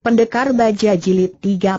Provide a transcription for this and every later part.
Pendekar Baja Jilid 35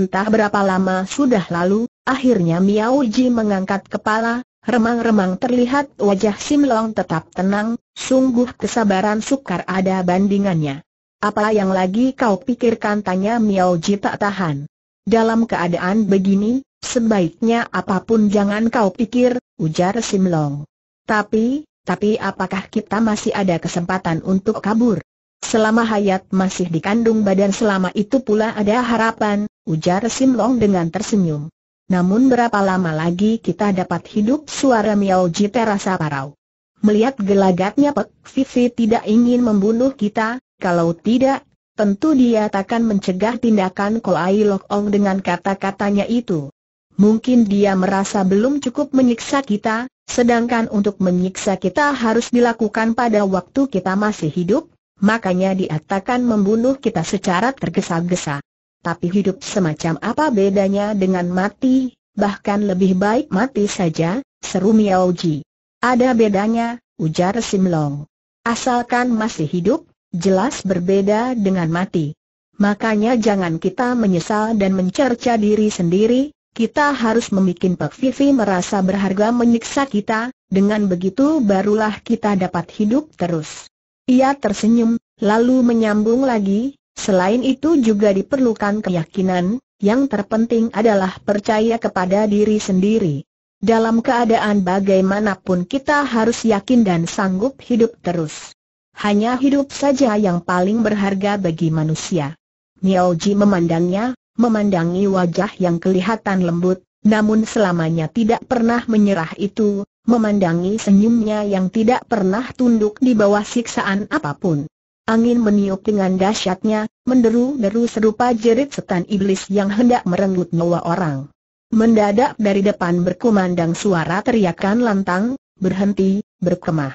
Entah berapa lama sudah lalu, akhirnya Miao Ji mengangkat kepala, remang-remang terlihat wajah Sim Long tetap tenang, sungguh kesabaran sukar ada bandingannya. Apa yang lagi kau pikirkan tanya Miao Ji tak tahan. Dalam keadaan begini, sebaiknya apapun jangan kau pikir, ujar Sim Long. Tapi, tapi apakah kita masih ada kesempatan untuk kabur? Selama Hayat masih dikandung badan selama itu pula ada harapan, ujar Sim Long dengan tersenyum. Namun berapa lama lagi kita dapat hidup suara Miao Ji terasa parau. Melihat gelagatnya Pek Vivi tidak ingin membunuh kita, kalau tidak, tentu dia takkan mencegah tindakan Koai Lok Ong dengan kata-katanya itu. Mungkin dia merasa belum cukup menyiksa kita, sedangkan untuk menyiksa kita harus dilakukan pada waktu kita masih hidup, makanya dia takkan membunuh kita secara tergesa-gesa. Tapi hidup semacam apa bedanya dengan mati, bahkan lebih baik mati saja, seru Miao Ji. Ada bedanya, ujar Simlong. Asalkan masih hidup, jelas berbeda dengan mati. Makanya jangan kita menyesal dan mencerca diri sendiri, kita harus membuat Pak Vivi merasa berharga menyiksa kita, dengan begitu barulah kita dapat hidup terus. Ia tersenyum, lalu menyambung lagi, selain itu juga diperlukan keyakinan, yang terpenting adalah percaya kepada diri sendiri. Dalam keadaan bagaimanapun kita harus yakin dan sanggup hidup terus. Hanya hidup saja yang paling berharga bagi manusia. Miaoji memandangnya, memandangi wajah yang kelihatan lembut, namun selamanya tidak pernah menyerah itu, memandangi senyumnya yang tidak pernah tunduk di bawah siksaan apapun. Angin meniup dengan dahsyatnya, menderu-deru serupa jerit setan iblis yang hendak merenggut nyawa orang. Mendadak dari depan berkumandang suara teriakan lantang, berhenti, berkemah.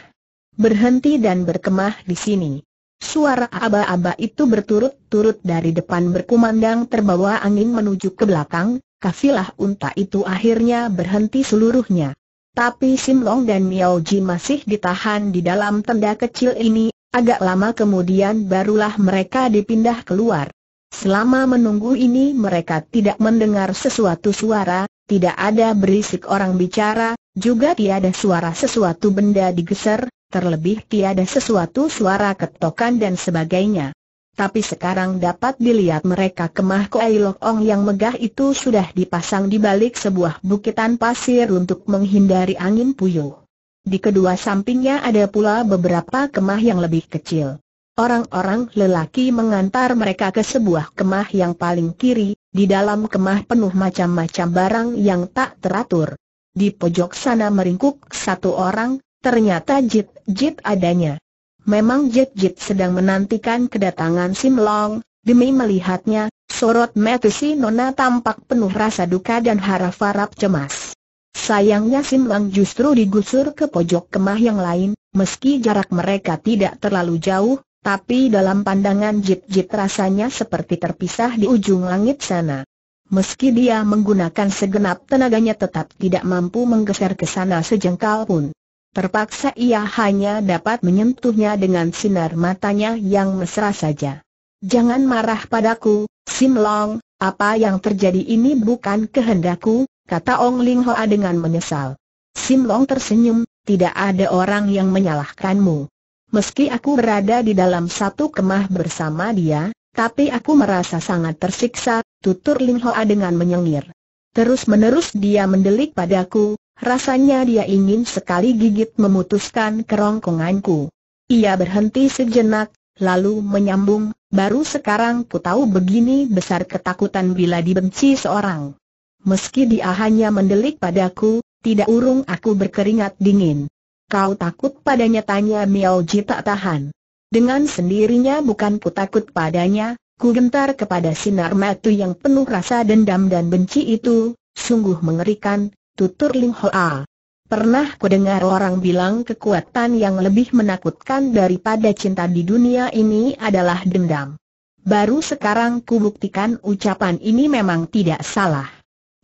Berhenti dan berkemah di sini. Suara aba-aba itu berturut-turut dari depan berkumandang terbawa angin menuju ke belakang, kafilah unta itu akhirnya berhenti seluruhnya. Tapi Sim Long dan Miao Ji masih ditahan di dalam tenda kecil ini, agak lama kemudian barulah mereka dipindah keluar. Selama menunggu ini mereka tidak mendengar sesuatu suara, tidak ada berisik orang bicara, juga tiada suara sesuatu benda digeser, terlebih tiada sesuatu suara ketokan dan sebagainya tapi sekarang dapat dilihat mereka kemah Kuei Lok Ong yang megah itu sudah dipasang di balik sebuah bukitan pasir untuk menghindari angin puyuh. Di kedua sampingnya ada pula beberapa kemah yang lebih kecil. Orang-orang lelaki mengantar mereka ke sebuah kemah yang paling kiri, di dalam kemah penuh macam-macam barang yang tak teratur. Di pojok sana meringkuk satu orang, ternyata jit-jit adanya memang Jet Jet sedang menantikan kedatangan Sim Long, demi melihatnya, sorot mata si Nona tampak penuh rasa duka dan harap-harap cemas. Sayangnya Sim Long justru digusur ke pojok kemah yang lain, meski jarak mereka tidak terlalu jauh, tapi dalam pandangan Jet Jet rasanya seperti terpisah di ujung langit sana. Meski dia menggunakan segenap tenaganya tetap tidak mampu menggeser ke sana sejengkal pun. Terpaksa ia hanya dapat menyentuhnya dengan sinar matanya yang mesra saja. Jangan marah padaku, Sim Long, apa yang terjadi ini bukan kehendakku, kata Ong Ling Hoa dengan menyesal. Sim Long tersenyum, tidak ada orang yang menyalahkanmu. Meski aku berada di dalam satu kemah bersama dia, tapi aku merasa sangat tersiksa, tutur Ling Hoa dengan menyengir. Terus menerus dia mendelik padaku, Rasanya dia ingin sekali gigit memutuskan kerongkonganku. Ia berhenti sejenak, lalu menyambung, baru sekarang ku tahu begini besar ketakutan bila dibenci seorang. Meski dia hanya mendelik padaku, tidak urung aku berkeringat dingin. Kau takut padanya tanya Miao Ji tak tahan. Dengan sendirinya bukan ku takut padanya, ku gentar kepada sinar matu yang penuh rasa dendam dan benci itu, sungguh mengerikan, tutur Ling Hoa. Pernah ku dengar orang bilang kekuatan yang lebih menakutkan daripada cinta di dunia ini adalah dendam. Baru sekarang ku buktikan ucapan ini memang tidak salah.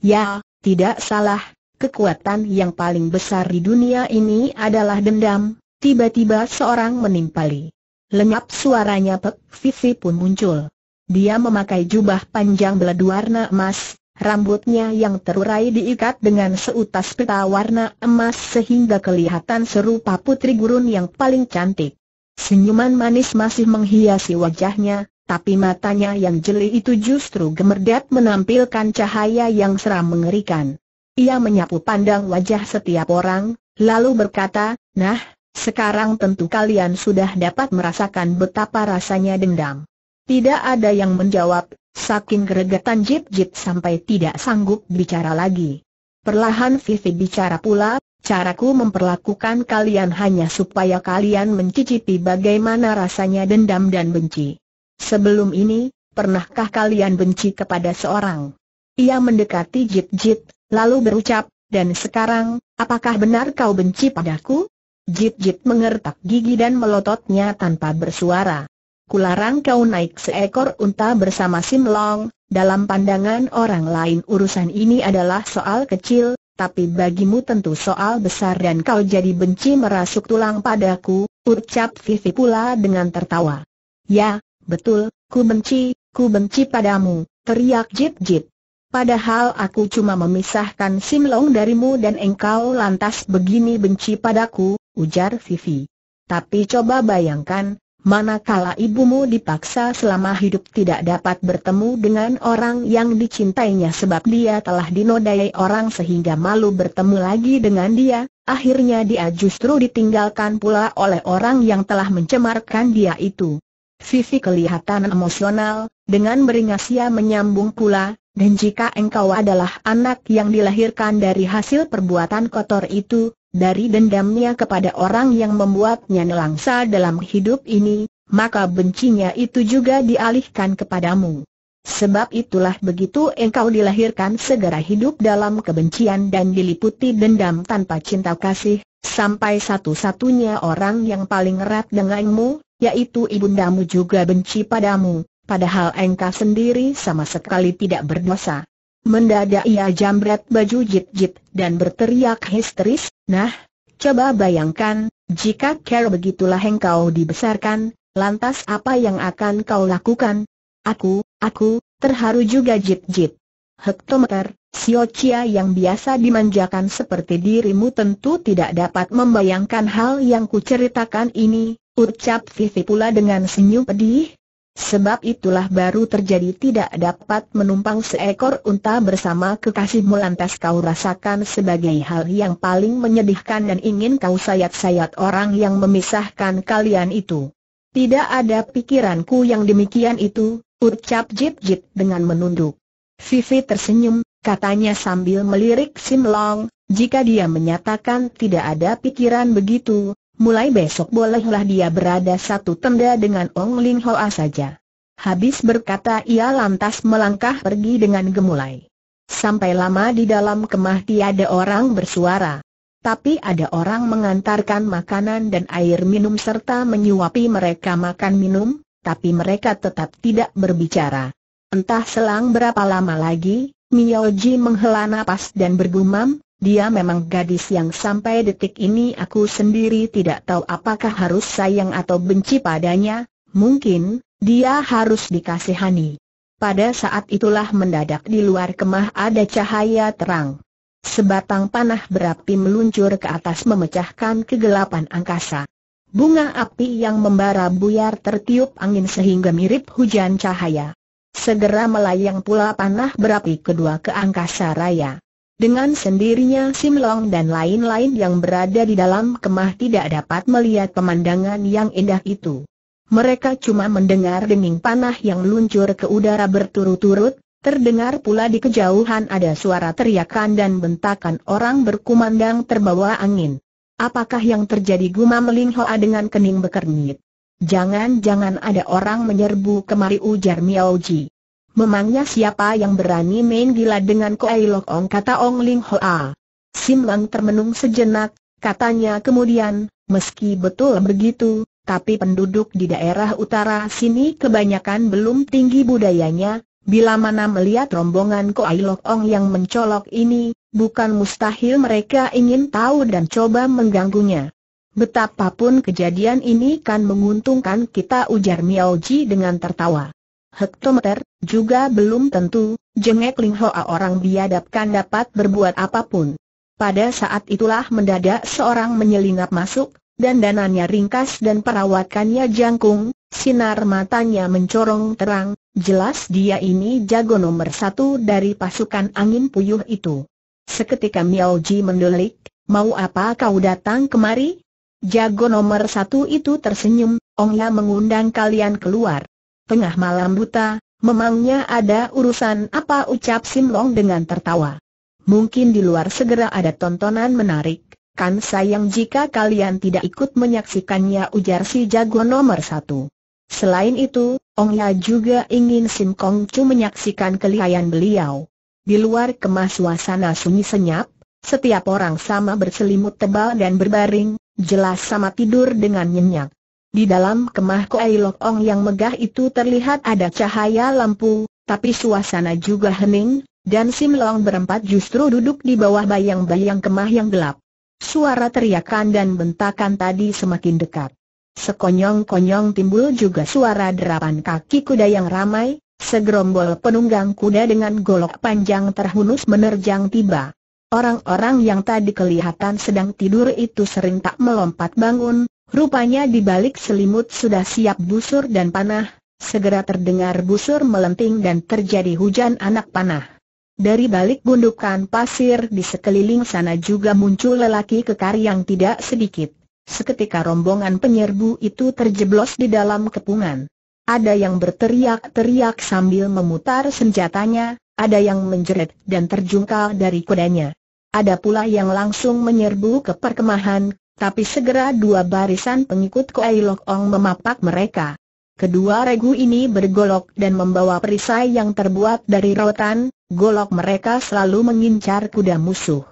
Ya, tidak salah, kekuatan yang paling besar di dunia ini adalah dendam, tiba-tiba seorang menimpali. Lenyap suaranya Pek Vivi pun muncul. Dia memakai jubah panjang beladu warna emas, Rambutnya yang terurai diikat dengan seutas pita warna emas sehingga kelihatan serupa putri gurun yang paling cantik. Senyuman manis masih menghiasi wajahnya, tapi matanya yang jeli itu justru gemerdat menampilkan cahaya yang seram mengerikan. Ia menyapu pandang wajah setiap orang, lalu berkata, Nah, sekarang tentu kalian sudah dapat merasakan betapa rasanya dendam. Tidak ada yang menjawab, Saking geregetan Jip Jip sampai tidak sanggup bicara lagi. Perlahan Vivi bicara pula, caraku memperlakukan kalian hanya supaya kalian mencicipi bagaimana rasanya dendam dan benci. Sebelum ini, pernahkah kalian benci kepada seorang? Ia mendekati Jip Jip, lalu berucap, dan sekarang, apakah benar kau benci padaku? Jip Jip mengertak gigi dan melototnya tanpa bersuara kularang kau naik seekor unta bersama Sim Long, dalam pandangan orang lain urusan ini adalah soal kecil, tapi bagimu tentu soal besar dan kau jadi benci merasuk tulang padaku, ucap Vivi pula dengan tertawa. Ya, betul, ku benci, ku benci padamu, teriak Jip Jip. Padahal aku cuma memisahkan Sim Long darimu dan engkau lantas begini benci padaku, ujar Vivi. Tapi coba bayangkan, Manakala ibumu dipaksa selama hidup tidak dapat bertemu dengan orang yang dicintainya sebab dia telah dinodai orang sehingga malu bertemu lagi dengan dia, akhirnya dia justru ditinggalkan pula oleh orang yang telah mencemarkan dia itu. Vivi kelihatan emosional, dengan beringas ia menyambung pula, dan jika engkau adalah anak yang dilahirkan dari hasil perbuatan kotor itu, dari dendamnya kepada orang yang membuatnya nelangsa dalam hidup ini, maka bencinya itu juga dialihkan kepadamu. Sebab itulah begitu engkau dilahirkan segera hidup dalam kebencian dan diliputi dendam tanpa cinta kasih, sampai satu-satunya orang yang paling erat denganmu, yaitu ibundamu juga benci padamu, padahal engkau sendiri sama sekali tidak berdosa. Mendadak ia jambret baju jit-jit dan berteriak histeris, nah, coba bayangkan, jika Care begitulah engkau dibesarkan, lantas apa yang akan kau lakukan? Aku, aku, terharu juga jit-jit. Hektometer, Sio Chia yang biasa dimanjakan seperti dirimu tentu tidak dapat membayangkan hal yang kuceritakan ini, ucap Vivi pula dengan senyum pedih, Sebab itulah baru terjadi tidak dapat menumpang seekor unta bersama kekasihmu lantas kau rasakan sebagai hal yang paling menyedihkan dan ingin kau sayat-sayat orang yang memisahkan kalian itu. Tidak ada pikiranku yang demikian itu, ucap Jip Jip dengan menunduk. Vivi tersenyum, katanya sambil melirik Sim Long, jika dia menyatakan tidak ada pikiran begitu, Mulai besok bolehlah dia berada satu tenda dengan Ong Ling Hoa saja. Habis berkata ia lantas melangkah pergi dengan gemulai. Sampai lama di dalam kemah tiada orang bersuara. Tapi ada orang mengantarkan makanan dan air minum serta menyuapi mereka makan minum, tapi mereka tetap tidak berbicara. Entah selang berapa lama lagi, Mio menghela napas dan bergumam, dia memang gadis yang sampai detik ini aku sendiri tidak tahu apakah harus sayang atau benci padanya, mungkin, dia harus dikasihani. Pada saat itulah mendadak di luar kemah ada cahaya terang. Sebatang panah berapi meluncur ke atas memecahkan kegelapan angkasa. Bunga api yang membara buyar tertiup angin sehingga mirip hujan cahaya. Segera melayang pula panah berapi kedua ke angkasa raya. Dengan sendirinya Sim Long dan lain-lain yang berada di dalam kemah tidak dapat melihat pemandangan yang indah itu. Mereka cuma mendengar denging panah yang meluncur ke udara berturut-turut, terdengar pula di kejauhan ada suara teriakan dan bentakan orang berkumandang terbawa angin. Apakah yang terjadi gumam Ling Hoa dengan kening bekernyit? Jangan-jangan ada orang menyerbu kemari ujar Miao Ji. Memangnya siapa yang berani main gila dengan Koai Lok Ong kata Ong Ling Hoa. Sim Lang termenung sejenak, katanya kemudian, meski betul begitu, tapi penduduk di daerah utara sini kebanyakan belum tinggi budayanya, bila mana melihat rombongan Koai Lok Ong yang mencolok ini, bukan mustahil mereka ingin tahu dan coba mengganggunya. Betapapun kejadian ini kan menguntungkan kita ujar Miao Ji dengan tertawa hektometer, juga belum tentu, jengek Ling Hoa orang biadabkan dapat berbuat apapun. Pada saat itulah mendadak seorang menyelinap masuk, dan dananya ringkas dan perawakannya jangkung, sinar matanya mencorong terang, jelas dia ini jago nomor satu dari pasukan angin puyuh itu. Seketika Miao Ji mendelik, mau apa kau datang kemari? Jago nomor satu itu tersenyum, Ongya mengundang kalian keluar. Tengah malam buta, memangnya ada urusan apa ucap Sim Long dengan tertawa. Mungkin di luar segera ada tontonan menarik, kan sayang jika kalian tidak ikut menyaksikannya ujar si jago nomor satu. Selain itu, Ong Ya juga ingin Sim Kong Chu menyaksikan kelihayan beliau. Di luar kemas suasana sunyi senyap, setiap orang sama berselimut tebal dan berbaring, jelas sama tidur dengan nyenyak. Di dalam kemah Koai Lokong yang megah itu terlihat ada cahaya lampu, tapi suasana juga hening, dan Sim Long berempat justru duduk di bawah bayang-bayang kemah yang gelap. Suara teriakan dan bentakan tadi semakin dekat. Sekonyong-konyong timbul juga suara derapan kaki kuda yang ramai, segerombol penunggang kuda dengan golok panjang terhunus menerjang tiba. Orang-orang yang tadi kelihatan sedang tidur itu sering tak melompat bangun, Rupanya di balik selimut sudah siap busur dan panah, segera terdengar busur melenting dan terjadi hujan anak panah. Dari balik gundukan pasir di sekeliling sana juga muncul lelaki kekar yang tidak sedikit. Seketika rombongan penyerbu itu terjeblos di dalam kepungan. Ada yang berteriak-teriak sambil memutar senjatanya, ada yang menjerit dan terjungkal dari kudanya. Ada pula yang langsung menyerbu ke perkemahan, tapi segera dua barisan pengikut Koai Lok Ong memapak mereka. Kedua regu ini bergolok dan membawa perisai yang terbuat dari rotan, golok mereka selalu mengincar kuda musuh.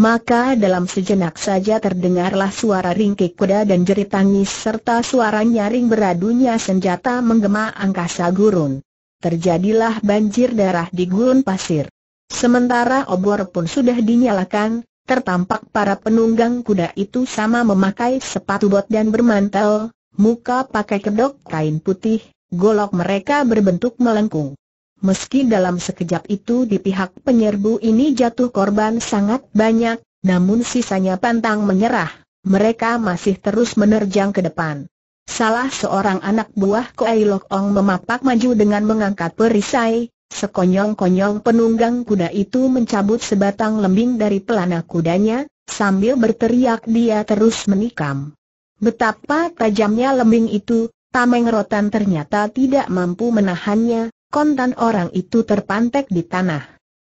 Maka dalam sejenak saja terdengarlah suara ringkik kuda dan jerit tangis serta suara nyaring beradunya senjata menggema angkasa gurun. Terjadilah banjir darah di gurun pasir. Sementara obor pun sudah dinyalakan, Tertampak para penunggang kuda itu sama memakai sepatu bot dan bermantel, muka pakai kedok kain putih, golok mereka berbentuk melengkung. Meski dalam sekejap itu di pihak penyerbu ini jatuh korban sangat banyak, namun sisanya pantang menyerah, mereka masih terus menerjang ke depan. Salah seorang anak buah Koai Lok Ong memapak maju dengan mengangkat perisai, Sekonyong-konyong penunggang kuda itu mencabut sebatang lembing dari pelana kudanya, sambil berteriak dia terus menikam. Betapa tajamnya lembing itu, Tameng Rotan ternyata tidak mampu menahannya, kontan orang itu terpantek di tanah.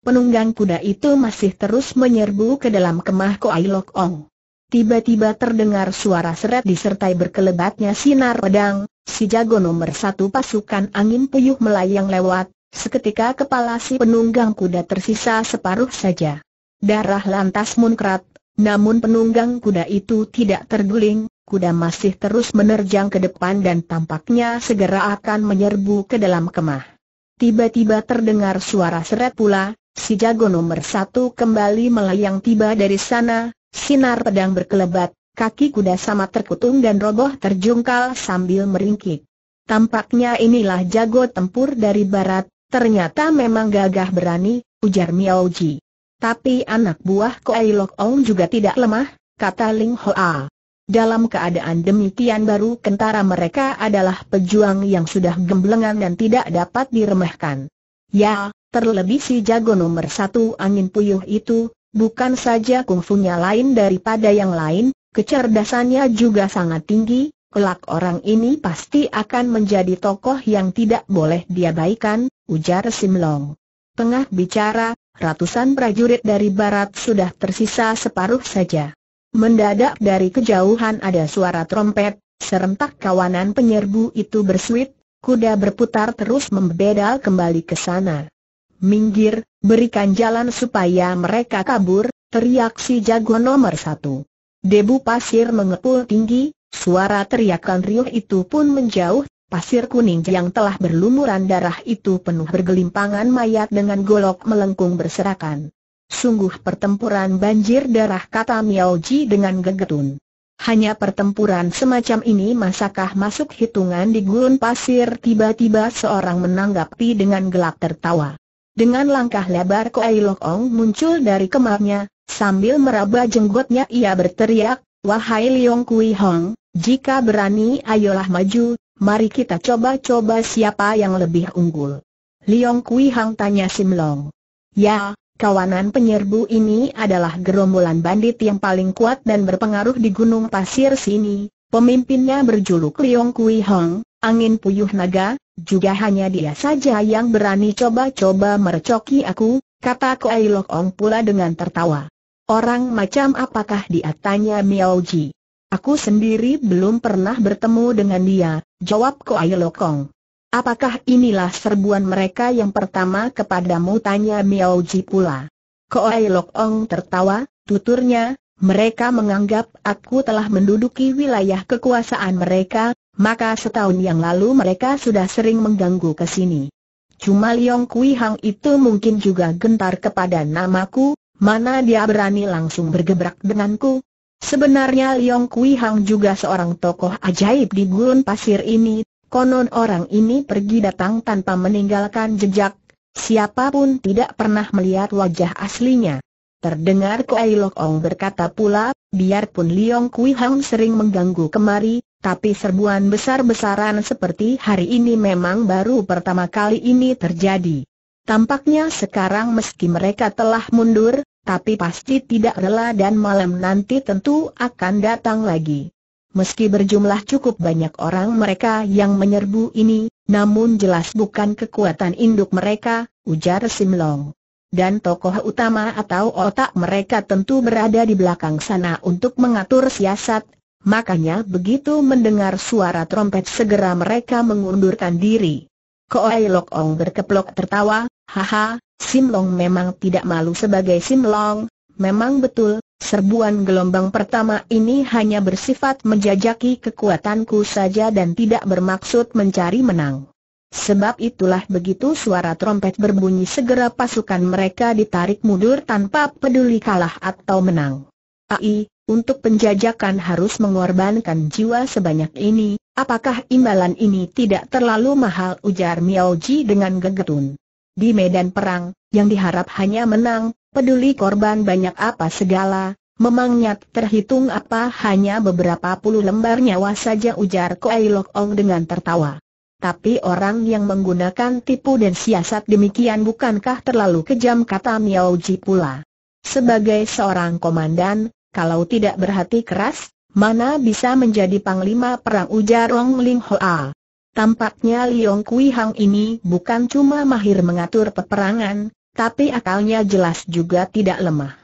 Penunggang kuda itu masih terus menyerbu ke dalam kemah Koai Lok Ong. Tiba-tiba terdengar suara seret disertai berkelebatnya sinar pedang, si jago nomor satu pasukan angin puyuh melayang lewat, Seketika kepala si penunggang kuda tersisa separuh saja. Darah lantas munkrat, namun penunggang kuda itu tidak terguling, kuda masih terus menerjang ke depan dan tampaknya segera akan menyerbu ke dalam kemah. Tiba-tiba terdengar suara seret pula, si jago nomor satu kembali melayang tiba dari sana, sinar pedang berkelebat, kaki kuda sama terkutung dan roboh terjungkal sambil meringkik. Tampaknya inilah jago tempur dari barat, Ternyata memang gagah berani, ujar Miaoji. Tapi anak buah Koei Lok Ong juga tidak lemah, kata Ling Hoa. Dalam keadaan demikian baru kentara mereka adalah pejuang yang sudah gemblengan dan tidak dapat diremehkan. Ya, terlebih si jago nomor satu angin puyuh itu, bukan saja kungfunya lain daripada yang lain, kecerdasannya juga sangat tinggi, kelak orang ini pasti akan menjadi tokoh yang tidak boleh diabaikan, ujar Simlong. Tengah bicara, ratusan prajurit dari barat sudah tersisa separuh saja. Mendadak dari kejauhan ada suara trompet, serentak kawanan penyerbu itu bersuit, kuda berputar terus membedal kembali ke sana. Minggir, berikan jalan supaya mereka kabur, teriak si jago nomor satu. Debu pasir mengepul tinggi, Suara teriakan riuh itu pun menjauh, pasir kuning yang telah berlumuran darah itu penuh bergelimpangan mayat dengan golok melengkung berserakan. Sungguh pertempuran banjir darah kata Miao Ji dengan gegetun. Hanya pertempuran semacam ini masakah masuk hitungan di gurun pasir tiba-tiba seorang menanggapi dengan gelak tertawa. Dengan langkah lebar Koai Lokong muncul dari kemarnya, sambil meraba jenggotnya ia berteriak, Wahai Liong Kui Hong, jika berani ayolah maju, mari kita coba-coba siapa yang lebih unggul. Liong Kui Hong tanya Simlong. Ya, kawanan penyerbu ini adalah gerombolan bandit yang paling kuat dan berpengaruh di gunung pasir sini. Pemimpinnya berjuluk Liong Kui Hong, angin puyuh naga, juga hanya dia saja yang berani coba-coba merecoki aku, kata Kuai Lok Ong pula dengan tertawa. Orang macam apakah dia tanya Miao Ji. Aku sendiri belum pernah bertemu dengan dia, jawab Ko Ai Lokong. Apakah inilah serbuan mereka yang pertama kepadamu tanya Miao Ji pula. Ai Lokong tertawa, tuturnya, mereka menganggap aku telah menduduki wilayah kekuasaan mereka, maka setahun yang lalu mereka sudah sering mengganggu ke sini. Cuma Liong Kui Hang itu mungkin juga gentar kepada namaku, Mana dia berani langsung bergebrak denganku? Sebenarnya Liong Kui Hang juga seorang tokoh ajaib di gurun pasir ini, konon orang ini pergi datang tanpa meninggalkan jejak, siapapun tidak pernah melihat wajah aslinya. Terdengar Kuai Lok Ong berkata pula, biarpun Liong Kui Hang sering mengganggu kemari, tapi serbuan besar-besaran seperti hari ini memang baru pertama kali ini terjadi. Tampaknya sekarang meski mereka telah mundur, tapi pasti tidak rela dan malam nanti tentu akan datang lagi. Meski berjumlah cukup banyak orang mereka yang menyerbu ini, namun jelas bukan kekuatan induk mereka, ujar Simlong. Dan tokoh utama atau otak mereka tentu berada di belakang sana untuk mengatur siasat, makanya begitu mendengar suara trompet segera mereka mengundurkan diri. Koai Lok Ong berkeplok tertawa, haha, Simlong memang tidak malu sebagai Simlong, memang betul, serbuan gelombang pertama ini hanya bersifat menjajaki kekuatanku saja dan tidak bermaksud mencari menang. Sebab itulah begitu suara trompet berbunyi segera pasukan mereka ditarik mundur tanpa peduli kalah atau menang. Ai, untuk penjajakan harus mengorbankan jiwa sebanyak ini, Apakah imbalan ini tidak terlalu mahal ujar Miao Ji dengan gegetun? Di medan perang, yang diharap hanya menang, peduli korban banyak apa segala, memangnya terhitung apa hanya beberapa puluh lembar nyawa saja ujar Koei Lok Ong dengan tertawa. Tapi orang yang menggunakan tipu dan siasat demikian bukankah terlalu kejam kata Miao Ji pula. Sebagai seorang komandan, kalau tidak berhati keras, Mana bisa menjadi panglima perang ujar Long Ling Hoa. Tampaknya Liong Kui Hang ini bukan cuma mahir mengatur peperangan, tapi akalnya jelas juga tidak lemah.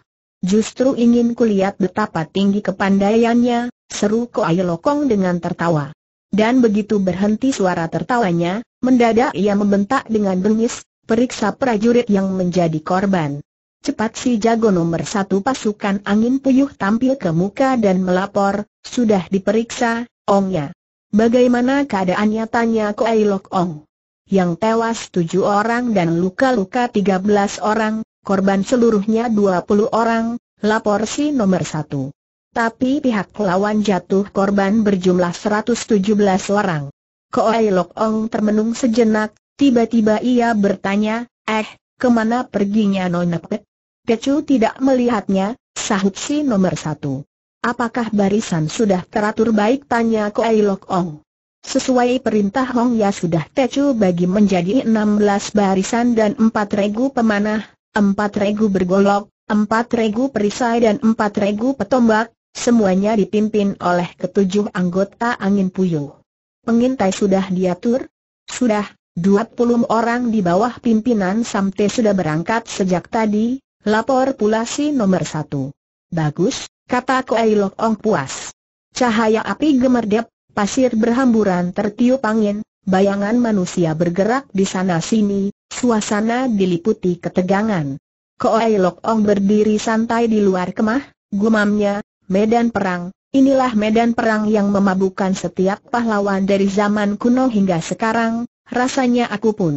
Justru ingin kulihat betapa tinggi kepandaiannya, seru Koai Lokong dengan tertawa. Dan begitu berhenti suara tertawanya, mendadak ia membentak dengan bengis, periksa prajurit yang menjadi korban. Cepat si jago nomor satu pasukan angin puyuh tampil ke muka dan melapor, sudah diperiksa, Ongnya. Bagaimana keadaannya tanya Ko Ailok Ong. Yang tewas tujuh orang dan luka-luka tiga belas orang, korban seluruhnya dua puluh orang, lapor si nomor satu. Tapi pihak lawan jatuh korban berjumlah seratus tujuh belas orang. Ko Ailok Ong termenung sejenak, tiba-tiba ia bertanya, eh, kemana perginya Nona Pet? Kecu tidak melihatnya, sahut si nomor satu. Apakah barisan sudah teratur baik tanya Koai Lok Ong. Sesuai perintah Hong Ya sudah Tecu bagi menjadi 16 barisan dan empat regu pemanah, empat regu bergolok, empat regu perisai dan empat regu petombak, semuanya dipimpin oleh ketujuh anggota angin puyuh. Pengintai sudah diatur? Sudah, dua puluh orang di bawah pimpinan Samte sudah berangkat sejak tadi, Lapor pula si nomor satu. Bagus, kata Koei Lok Ong puas. Cahaya api gemerdep, pasir berhamburan tertiup angin, bayangan manusia bergerak di sana-sini, suasana diliputi ketegangan. Koei Lok Ong berdiri santai di luar kemah, gumamnya, medan perang, inilah medan perang yang memabukkan setiap pahlawan dari zaman kuno hingga sekarang, rasanya aku pun.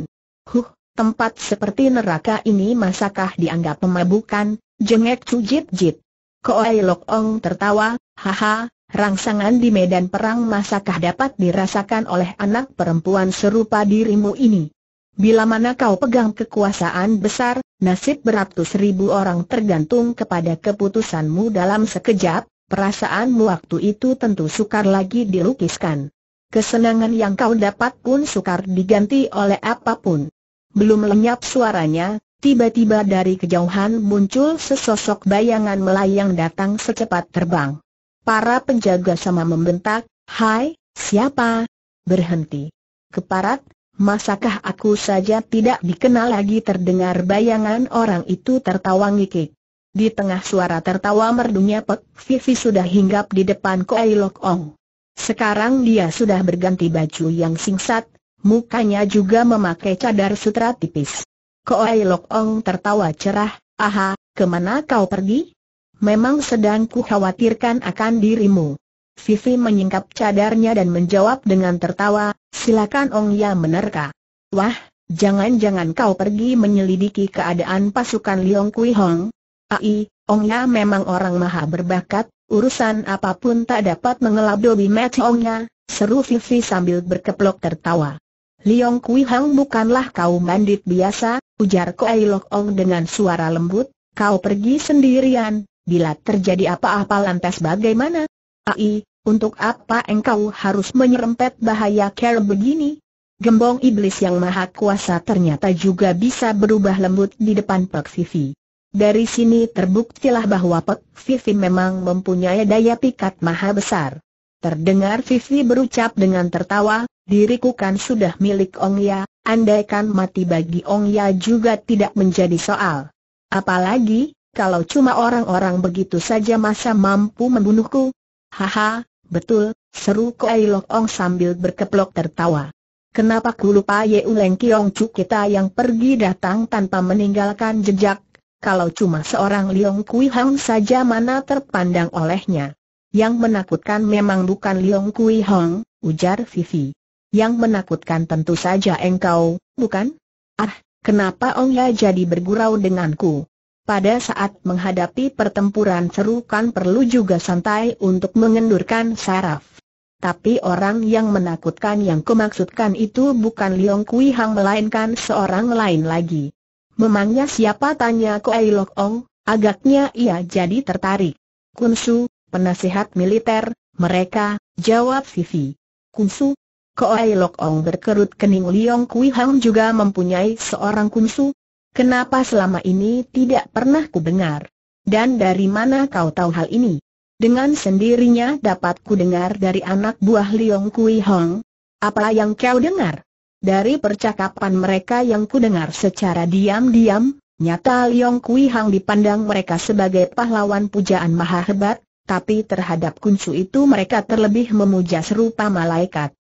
Huh, Tempat seperti neraka ini masakah dianggap pemabukan? Jengek cujit jit. Koai Lok Ong tertawa, haha, rangsangan di medan perang masakah dapat dirasakan oleh anak perempuan serupa dirimu ini? Bila mana kau pegang kekuasaan besar, nasib beratus ribu orang tergantung kepada keputusanmu dalam sekejap, perasaanmu waktu itu tentu sukar lagi dilukiskan. Kesenangan yang kau dapat pun sukar diganti oleh apapun. Belum lenyap suaranya, tiba-tiba dari kejauhan muncul sesosok bayangan melayang datang secepat terbang. Para penjaga sama membentak, Hai, siapa? Berhenti. Keparat, masakah aku saja tidak dikenal lagi terdengar bayangan orang itu tertawa ngikik. Di tengah suara tertawa merdunya Pek Vivi sudah hinggap di depan Koei Lok Ong. Sekarang dia sudah berganti baju yang singkat, mukanya juga memakai cadar sutra tipis. Koai Lok Ong tertawa cerah, aha, kemana kau pergi? Memang sedang khawatirkan akan dirimu. Vivi menyingkap cadarnya dan menjawab dengan tertawa, silakan Ong Ya menerka. Wah, jangan-jangan kau pergi menyelidiki keadaan pasukan Liong Kui Hong. Ai, Ong Ya memang orang maha berbakat, urusan apapun tak dapat mengelabuhi mata Ong Ya, seru Vivi sambil berkeplok tertawa. Liong Kui Hang bukanlah kau mandit biasa, ujar Ai Lok Ong dengan suara lembut, kau pergi sendirian, bila terjadi apa-apa lantas bagaimana? Ai, untuk apa engkau harus menyerempet bahaya care begini? Gembong iblis yang maha kuasa ternyata juga bisa berubah lembut di depan Pek Vivi. Dari sini terbuktilah bahwa Pek Vivi memang mempunyai daya pikat maha besar. Terdengar Vivi berucap dengan tertawa, Diriku kan sudah milik Ong Ya, andaikan mati bagi Ong Ya juga tidak menjadi soal. Apalagi, kalau cuma orang-orang begitu saja masa mampu membunuhku? Haha, betul, seru Koai Lok Ong sambil berkeplok tertawa. Kenapa ku lupa Ye Uleng Kiong cuk kita yang pergi datang tanpa meninggalkan jejak, kalau cuma seorang Liong Kui Hang saja mana terpandang olehnya. Yang menakutkan memang bukan Liong Kui Hong, ujar Vivi. Yang menakutkan tentu saja engkau, bukan? Ah, kenapa Ong Ya jadi bergurau denganku? Pada saat menghadapi pertempuran seru kan perlu juga santai untuk mengendurkan saraf. Tapi orang yang menakutkan yang kumaksudkan itu bukan Liong Kui Hang melainkan seorang lain lagi. Memangnya siapa tanya Kuai Lok Ong, agaknya ia jadi tertarik. Kun Su, penasihat militer, mereka, jawab Vivi. Su. Koai Lok Ong berkerut kening Liong Kui Hang juga mempunyai seorang kunsu. Kenapa selama ini tidak pernah ku dengar? Dan dari mana kau tahu hal ini? Dengan sendirinya dapat ku dengar dari anak buah Liong Kui Hong. Apa yang kau dengar? Dari percakapan mereka yang ku dengar secara diam-diam, nyata Liong Kui Hang dipandang mereka sebagai pahlawan pujaan maha hebat, tapi terhadap kunsu itu mereka terlebih memuja serupa malaikat.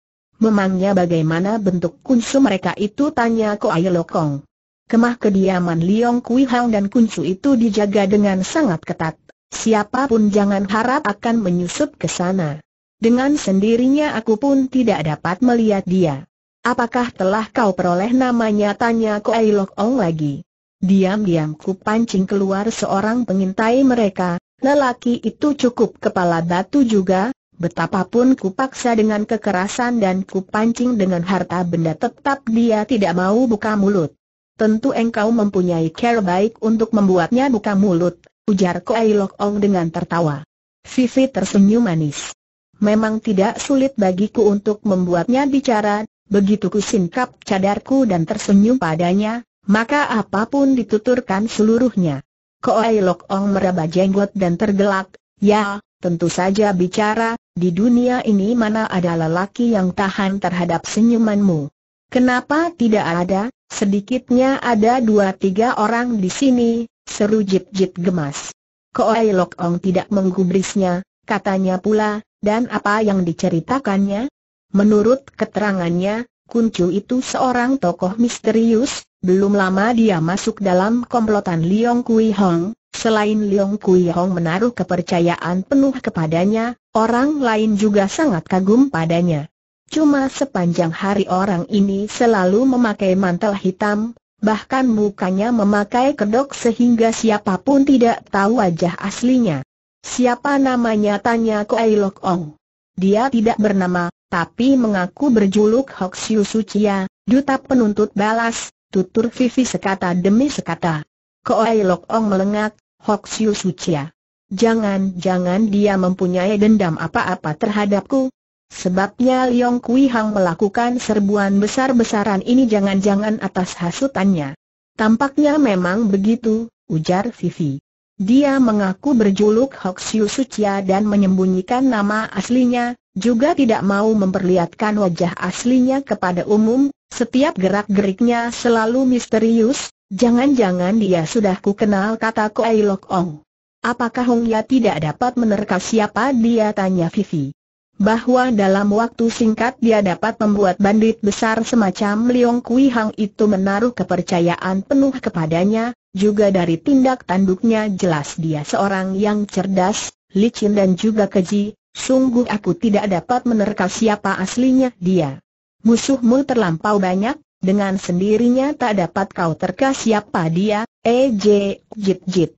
Memangnya bagaimana bentuk kunsu mereka itu tanya Koai Lokong. Kemah kediaman Liong Kui Hang dan kunsu itu dijaga dengan sangat ketat. Siapapun jangan harap akan menyusup ke sana. Dengan sendirinya aku pun tidak dapat melihat dia. Apakah telah kau peroleh namanya tanya Koai Lokong lagi. Diam-diam ku pancing keluar seorang pengintai mereka, lelaki itu cukup kepala batu juga, Betapapun kupaksa dengan kekerasan dan kupancing dengan harta benda tetap dia tidak mau buka mulut. Tentu engkau mempunyai cara baik untuk membuatnya buka mulut, ujar Koai Lok Ong dengan tertawa. Vivi tersenyum manis. Memang tidak sulit bagiku untuk membuatnya bicara, begitu ku singkap cadarku dan tersenyum padanya, maka apapun dituturkan seluruhnya. Koai Lok Ong meraba jenggot dan tergelak, ya, Tentu saja bicara, di dunia ini mana ada lelaki yang tahan terhadap senyumanmu. Kenapa tidak ada, sedikitnya ada dua tiga orang di sini, seru Jip Jip gemas. Koai Lok Ong tidak menggubrisnya, katanya pula, dan apa yang diceritakannya? Menurut keterangannya, Kuncu itu seorang tokoh misterius, belum lama dia masuk dalam komplotan Leong Kui Hong, Selain Leong Kui Hong menaruh kepercayaan penuh kepadanya, orang lain juga sangat kagum padanya. Cuma sepanjang hari orang ini selalu memakai mantel hitam, bahkan mukanya memakai kedok sehingga siapapun tidak tahu wajah aslinya. Siapa namanya tanya Kuai Lok Ong. Dia tidak bernama, tapi mengaku berjuluk Hok Siu Sucia, duta penuntut balas, tutur Vivi sekata demi sekata. Koai Lok Ong melengak, Hoksiu Sucia. Jangan-jangan dia mempunyai dendam apa-apa terhadapku? Sebabnya Liong Kui Hang melakukan serbuan besar-besaran ini jangan-jangan atas hasutannya. Tampaknya memang begitu, ujar Vivi. Dia mengaku berjuluk Hoksiu Sucia dan menyembunyikan nama aslinya, juga tidak mau memperlihatkan wajah aslinya kepada umum, setiap gerak-geriknya selalu misterius, Jangan-jangan dia sudah kukenal kata Koai Lok Ong. Apakah Hong Ya tidak dapat menerka siapa dia tanya Vivi. Bahwa dalam waktu singkat dia dapat membuat bandit besar semacam Leong Kui Hang itu menaruh kepercayaan penuh kepadanya, juga dari tindak tanduknya jelas dia seorang yang cerdas, licin dan juga keji, sungguh aku tidak dapat menerka siapa aslinya dia. Musuhmu terlampau banyak, dengan sendirinya tak dapat kau terka siapa dia, EJ, eh, jit jit.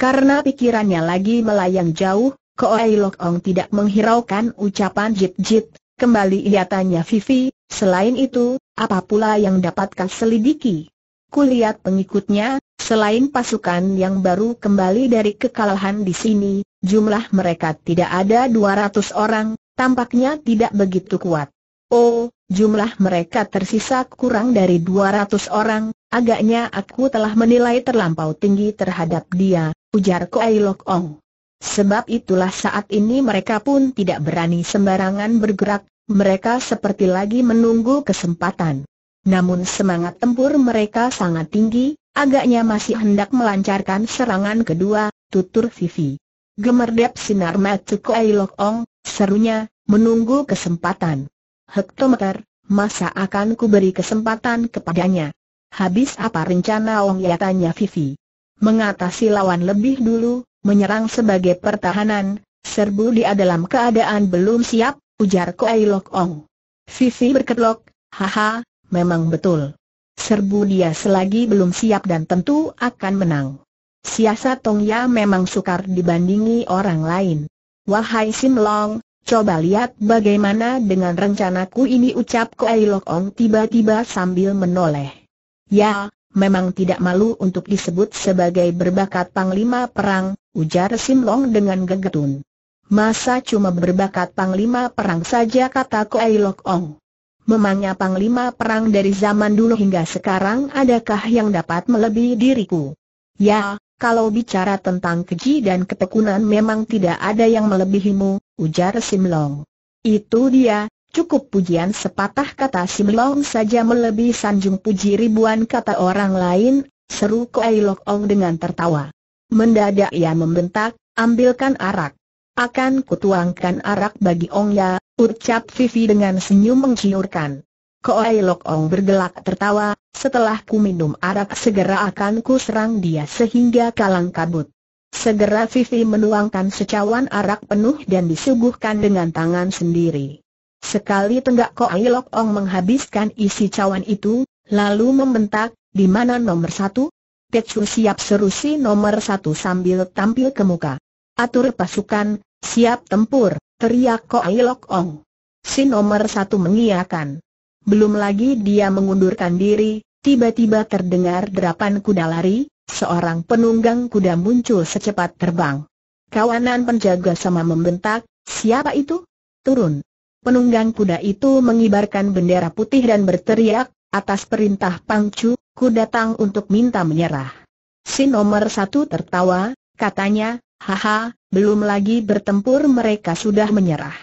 Karena pikirannya lagi melayang jauh, Koai Lok Ong tidak menghiraukan ucapan jit jit, kembali ia tanya Vivi, selain itu, apa pula yang dapat kau selidiki? Kulihat pengikutnya, selain pasukan yang baru kembali dari kekalahan di sini, jumlah mereka tidak ada 200 orang, tampaknya tidak begitu kuat. Oh, Jumlah mereka tersisa kurang dari 200 orang, agaknya aku telah menilai terlampau tinggi terhadap dia, ujar Koei Lok Ong. Sebab itulah saat ini mereka pun tidak berani sembarangan bergerak, mereka seperti lagi menunggu kesempatan. Namun semangat tempur mereka sangat tinggi, agaknya masih hendak melancarkan serangan kedua, tutur Vivi. Gemerdep sinar mata Koei Lok Ong, serunya, menunggu kesempatan hektometer, masa akan kuberi kesempatan kepadanya. Habis apa rencana Ong Ya tanya Vivi. Mengatasi lawan lebih dulu, menyerang sebagai pertahanan, serbu dia dalam keadaan belum siap, ujar Koei Lok Ong. Vivi berkelok, haha, memang betul. Serbu dia selagi belum siap dan tentu akan menang. Siasat Tong Ya memang sukar dibandingi orang lain. Wahai Sim Long, Coba lihat bagaimana dengan rencanaku ini ucap Koei Lok Ong tiba-tiba sambil menoleh. Ya, memang tidak malu untuk disebut sebagai berbakat panglima perang, ujar Sim Long dengan gegetun. Masa cuma berbakat panglima perang saja kata Koei Lok Ong. Memangnya panglima perang dari zaman dulu hingga sekarang adakah yang dapat melebihi diriku? Ya, kalau bicara tentang keji dan ketekunan memang tidak ada yang melebihimu, ujar Simlong. Itu dia, cukup pujian sepatah kata Simlong saja melebihi sanjung puji ribuan kata orang lain, seru Koai Lok Ong dengan tertawa. Mendadak ia membentak, ambilkan arak. Akan kutuangkan arak bagi Ong Ya, ucap Vivi dengan senyum menciurkan. Koai Lok Ong bergelak tertawa, setelah ku minum arak segera akan ku serang dia sehingga kalang kabut. Segera Vivi menuangkan secawan arak penuh dan disuguhkan dengan tangan sendiri. Sekali tenggak Koai Lok Ong menghabiskan isi cawan itu, lalu membentak, di mana nomor satu? Tetsu siap seru nomor satu sambil tampil ke muka. Atur pasukan, siap tempur, teriak Koai Lok Ong. Si nomor satu mengiakan. Belum lagi dia mengundurkan diri, tiba-tiba terdengar derapan kuda lari, seorang penunggang kuda muncul secepat terbang. Kawanan penjaga sama membentak, siapa itu? Turun. Penunggang kuda itu mengibarkan bendera putih dan berteriak, atas perintah Pangcu, ku datang untuk minta menyerah. Si nomor satu tertawa, katanya, haha, belum lagi bertempur mereka sudah menyerah.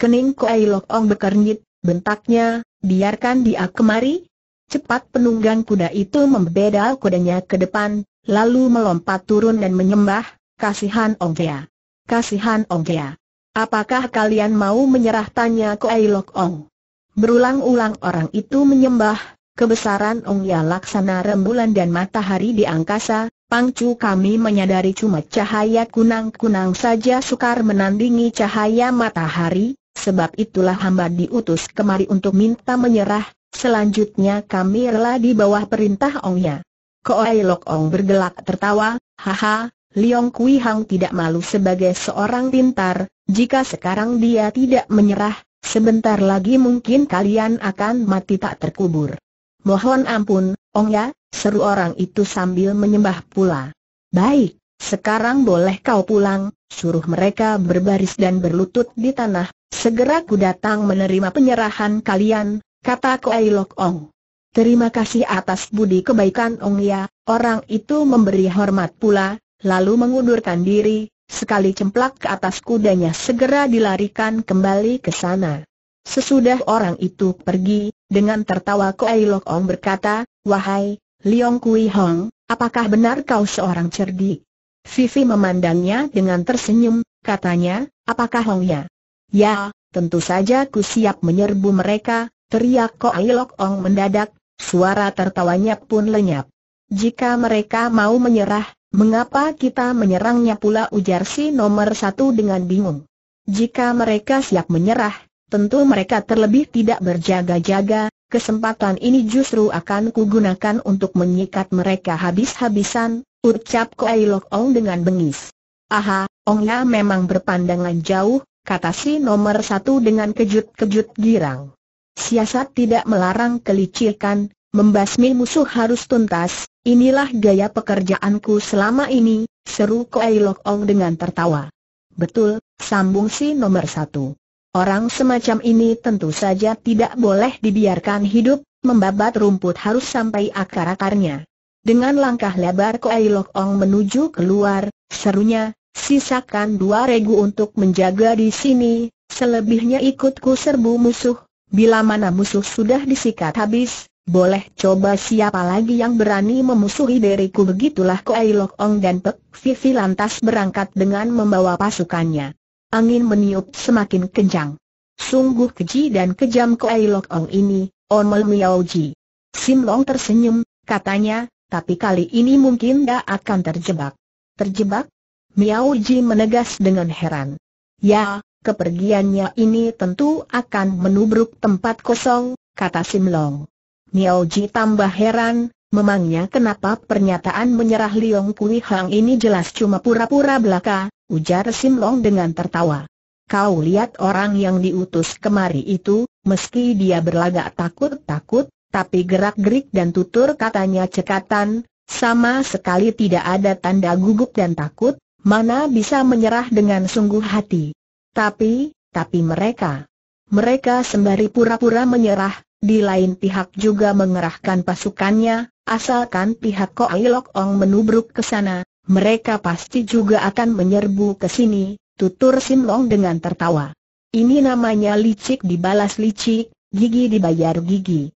Kening Koai Lokong bekernyit, bentaknya, biarkan dia kemari. Cepat penunggang kuda itu membedal kudanya ke depan, lalu melompat turun dan menyembah, kasihan Ongkea. Kasihan Ongkea. Apakah kalian mau menyerah tanya Koei Lok Ong? Berulang-ulang orang itu menyembah, kebesaran ong ya laksana rembulan dan matahari di angkasa, Pangcu kami menyadari cuma cahaya kunang-kunang saja sukar menandingi cahaya matahari, sebab itulah hamba diutus kemari untuk minta menyerah, selanjutnya kami rela di bawah perintah Ongnya. Koai Lok Ong bergelak tertawa, haha, Liong Kui Hang tidak malu sebagai seorang pintar, jika sekarang dia tidak menyerah, sebentar lagi mungkin kalian akan mati tak terkubur. Mohon ampun, Ongnya, seru orang itu sambil menyembah pula. Baik, sekarang boleh kau pulang, suruh mereka berbaris dan berlutut di tanah, segera ku datang menerima penyerahan kalian, kata Koai Lok Ong. Terima kasih atas budi kebaikan Ong Ya, orang itu memberi hormat pula, lalu mengundurkan diri, sekali cemplak ke atas kudanya segera dilarikan kembali ke sana. Sesudah orang itu pergi, dengan tertawa Koai Lok Ong berkata, Wahai, Liong Kui Hong, apakah benar kau seorang cerdik? Vivi memandangnya dengan tersenyum, katanya, apakah Hongnya? Ya, tentu saja ku siap menyerbu mereka, teriak Ko Lok Ong mendadak, suara tertawanya pun lenyap. Jika mereka mau menyerah, mengapa kita menyerangnya pula ujar si nomor satu dengan bingung. Jika mereka siap menyerah, tentu mereka terlebih tidak berjaga-jaga, kesempatan ini justru akan kugunakan untuk menyikat mereka habis-habisan, Ucap Koai Lok Ong dengan bengis. Aha, Ongnya memang berpandangan jauh, kata si nomor satu dengan kejut-kejut girang. Siasat tidak melarang kelicikan, membasmi musuh harus tuntas, inilah gaya pekerjaanku selama ini, seru Koai Lok Ong dengan tertawa. Betul, sambung si nomor satu. Orang semacam ini tentu saja tidak boleh dibiarkan hidup, membabat rumput harus sampai akar-akarnya. Dengan langkah lebar Koai Lok Ong menuju keluar, serunya, sisakan dua regu untuk menjaga di sini, selebihnya ikutku serbu musuh, bila mana musuh sudah disikat habis, boleh coba siapa lagi yang berani memusuhi diriku begitulah Koai Lok Ong dan Pek Vivi lantas berangkat dengan membawa pasukannya. Angin meniup semakin kencang. Sungguh keji dan kejam Koai Lok Ong ini, Omel oh Miao Ji. Sim Long tersenyum, katanya, tapi kali ini mungkin dia akan terjebak. Terjebak? Miao Ji menegas dengan heran. Ya, kepergiannya ini tentu akan menubruk tempat kosong, kata Sim Long. Miao Ji tambah heran, memangnya kenapa pernyataan menyerah Liong Kui Hang ini jelas cuma pura-pura belaka, ujar Sim Long dengan tertawa. Kau lihat orang yang diutus kemari itu, meski dia berlagak takut-takut, tapi gerak-gerik dan tutur katanya cekatan, sama sekali tidak ada tanda gugup dan takut, mana bisa menyerah dengan sungguh hati. Tapi, tapi mereka, mereka sembari pura-pura menyerah, di lain pihak juga mengerahkan pasukannya, asalkan pihak Koi Lok Ong menubruk ke sana, mereka pasti juga akan menyerbu ke sini, tutur Sim Long dengan tertawa. Ini namanya licik dibalas licik, gigi dibayar gigi.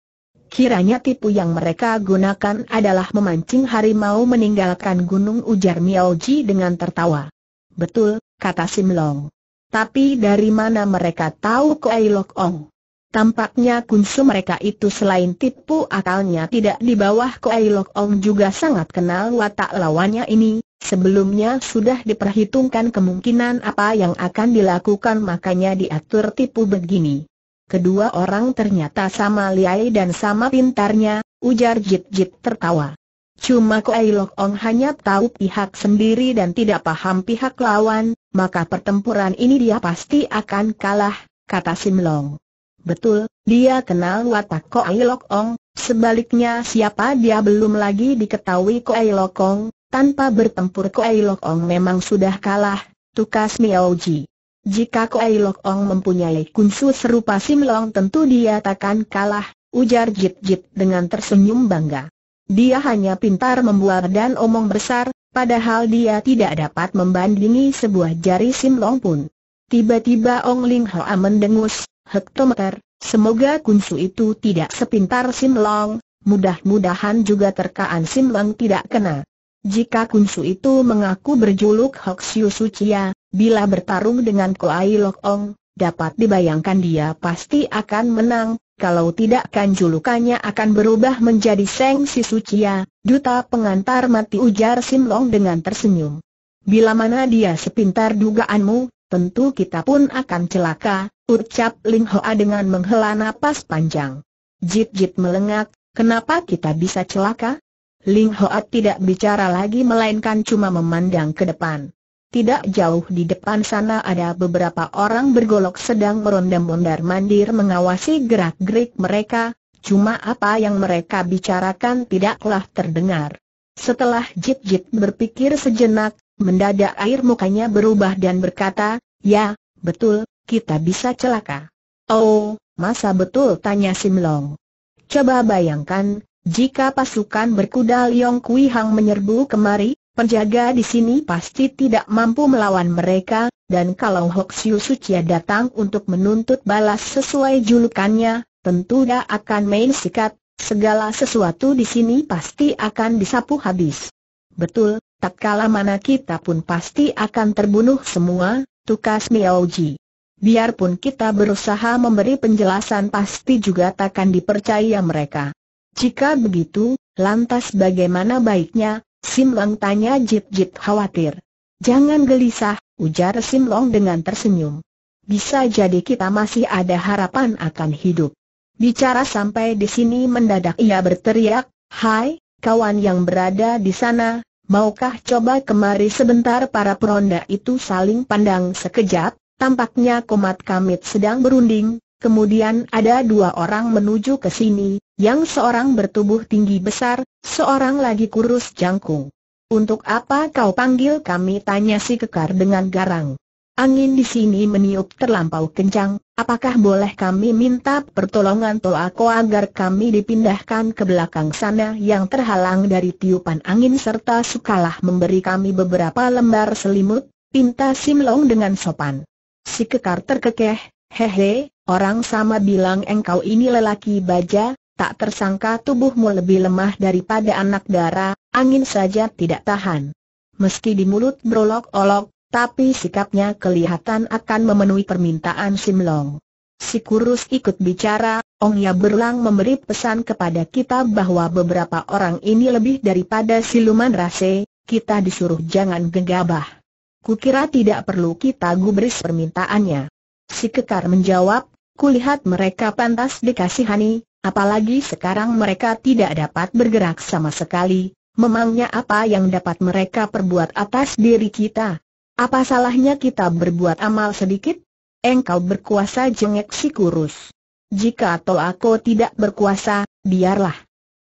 Kiranya tipu yang mereka gunakan adalah memancing harimau meninggalkan gunung ujar Miaoji dengan tertawa. Betul, kata Simlong. Tapi dari mana mereka tahu Kuei Lok Ong? Tampaknya kunsu mereka itu selain tipu akalnya tidak di bawah Kuei Lok Ong juga sangat kenal watak lawannya ini, Sebelumnya sudah diperhitungkan kemungkinan apa yang akan dilakukan makanya diatur tipu begini. Kedua orang ternyata sama liai dan sama pintarnya, ujar Jit Jit tertawa. Cuma Kuai Lok Ong hanya tahu pihak sendiri dan tidak paham pihak lawan, maka pertempuran ini dia pasti akan kalah, kata Sim Long. Betul, dia kenal watak Kuai Lok Ong, sebaliknya siapa dia belum lagi diketahui Kuai Lok Ong, tanpa bertempur Kuai Lok Ong memang sudah kalah, tukas Miao Ji. Jika Kuai Lok Ong mempunyai kunsu serupa Sim Long tentu dia takkan kalah, ujar Jip Jip dengan tersenyum bangga. Dia hanya pintar membual dan omong besar, padahal dia tidak dapat membandingi sebuah jari Sim Long pun. Tiba-tiba Ong Ling Hoa mendengus, hektometer, semoga kunsu itu tidak sepintar Sim Long, mudah-mudahan juga terkaan Sim Long tidak kena. Jika kunsu itu mengaku berjuluk Hok Suciya, Bila bertarung dengan Koai Lok Ong, dapat dibayangkan dia pasti akan menang, kalau tidak kan julukannya akan berubah menjadi Seng Si Suciya, duta pengantar mati ujar Sim Long dengan tersenyum. Bila mana dia sepintar dugaanmu, tentu kita pun akan celaka, ucap Ling Hoa dengan menghela napas panjang. Jit-jit melengak, kenapa kita bisa celaka? Ling Hoa tidak bicara lagi melainkan cuma memandang ke depan. Tidak jauh di depan sana ada beberapa orang bergolok sedang meronda mondar-mandir mengawasi gerak-gerik mereka, cuma apa yang mereka bicarakan tidaklah terdengar. Setelah Jip-Jip berpikir sejenak, mendadak air mukanya berubah dan berkata, Ya, betul, kita bisa celaka. Oh, masa betul tanya Simlong. Coba bayangkan, jika pasukan berkuda Liong Kui Hang menyerbu kemari, Penjaga di sini pasti tidak mampu melawan mereka, dan kalau Hok Siu Sucia datang untuk menuntut balas sesuai julukannya, tentu dia akan main sikat, segala sesuatu di sini pasti akan disapu habis. Betul, tak kalah mana kita pun pasti akan terbunuh semua, tukas Ji. Biarpun kita berusaha memberi penjelasan pasti juga takkan dipercaya mereka. Jika begitu, lantas bagaimana baiknya, Sim Long tanya jip-jip khawatir. Jangan gelisah, ujar Sim Long dengan tersenyum. Bisa jadi kita masih ada harapan akan hidup. Bicara sampai di sini mendadak ia berteriak, Hai, kawan yang berada di sana, maukah coba kemari sebentar para peronda itu saling pandang sekejap, tampaknya komat kamit sedang berunding, Kemudian ada dua orang menuju ke sini, yang seorang bertubuh tinggi besar, seorang lagi kurus jangkung. Untuk apa kau panggil kami? Tanya si kekar dengan garang. Angin di sini meniup terlampau kencang, apakah boleh kami minta pertolongan Toako agar kami dipindahkan ke belakang sana yang terhalang dari tiupan angin serta sukalah memberi kami beberapa lembar selimut, pinta Simlong dengan sopan. Si kekar terkekeh, Hehe, orang sama bilang engkau ini lelaki baja, tak tersangka tubuhmu lebih lemah daripada anak dara, angin saja tidak tahan. Meski di mulut berolok-olok, tapi sikapnya kelihatan akan memenuhi permintaan Simlong. Si kurus ikut bicara, Ongya Berlang memberi pesan kepada kita bahwa beberapa orang ini lebih daripada siluman rase, kita disuruh jangan gegabah. Kukira tidak perlu kita gubris permintaannya. Si kekar menjawab, kulihat mereka pantas dikasihani, apalagi sekarang mereka tidak dapat bergerak sama sekali, memangnya apa yang dapat mereka perbuat atas diri kita? Apa salahnya kita berbuat amal sedikit? Engkau berkuasa jengek si kurus. Jika atau aku tidak berkuasa, biarlah.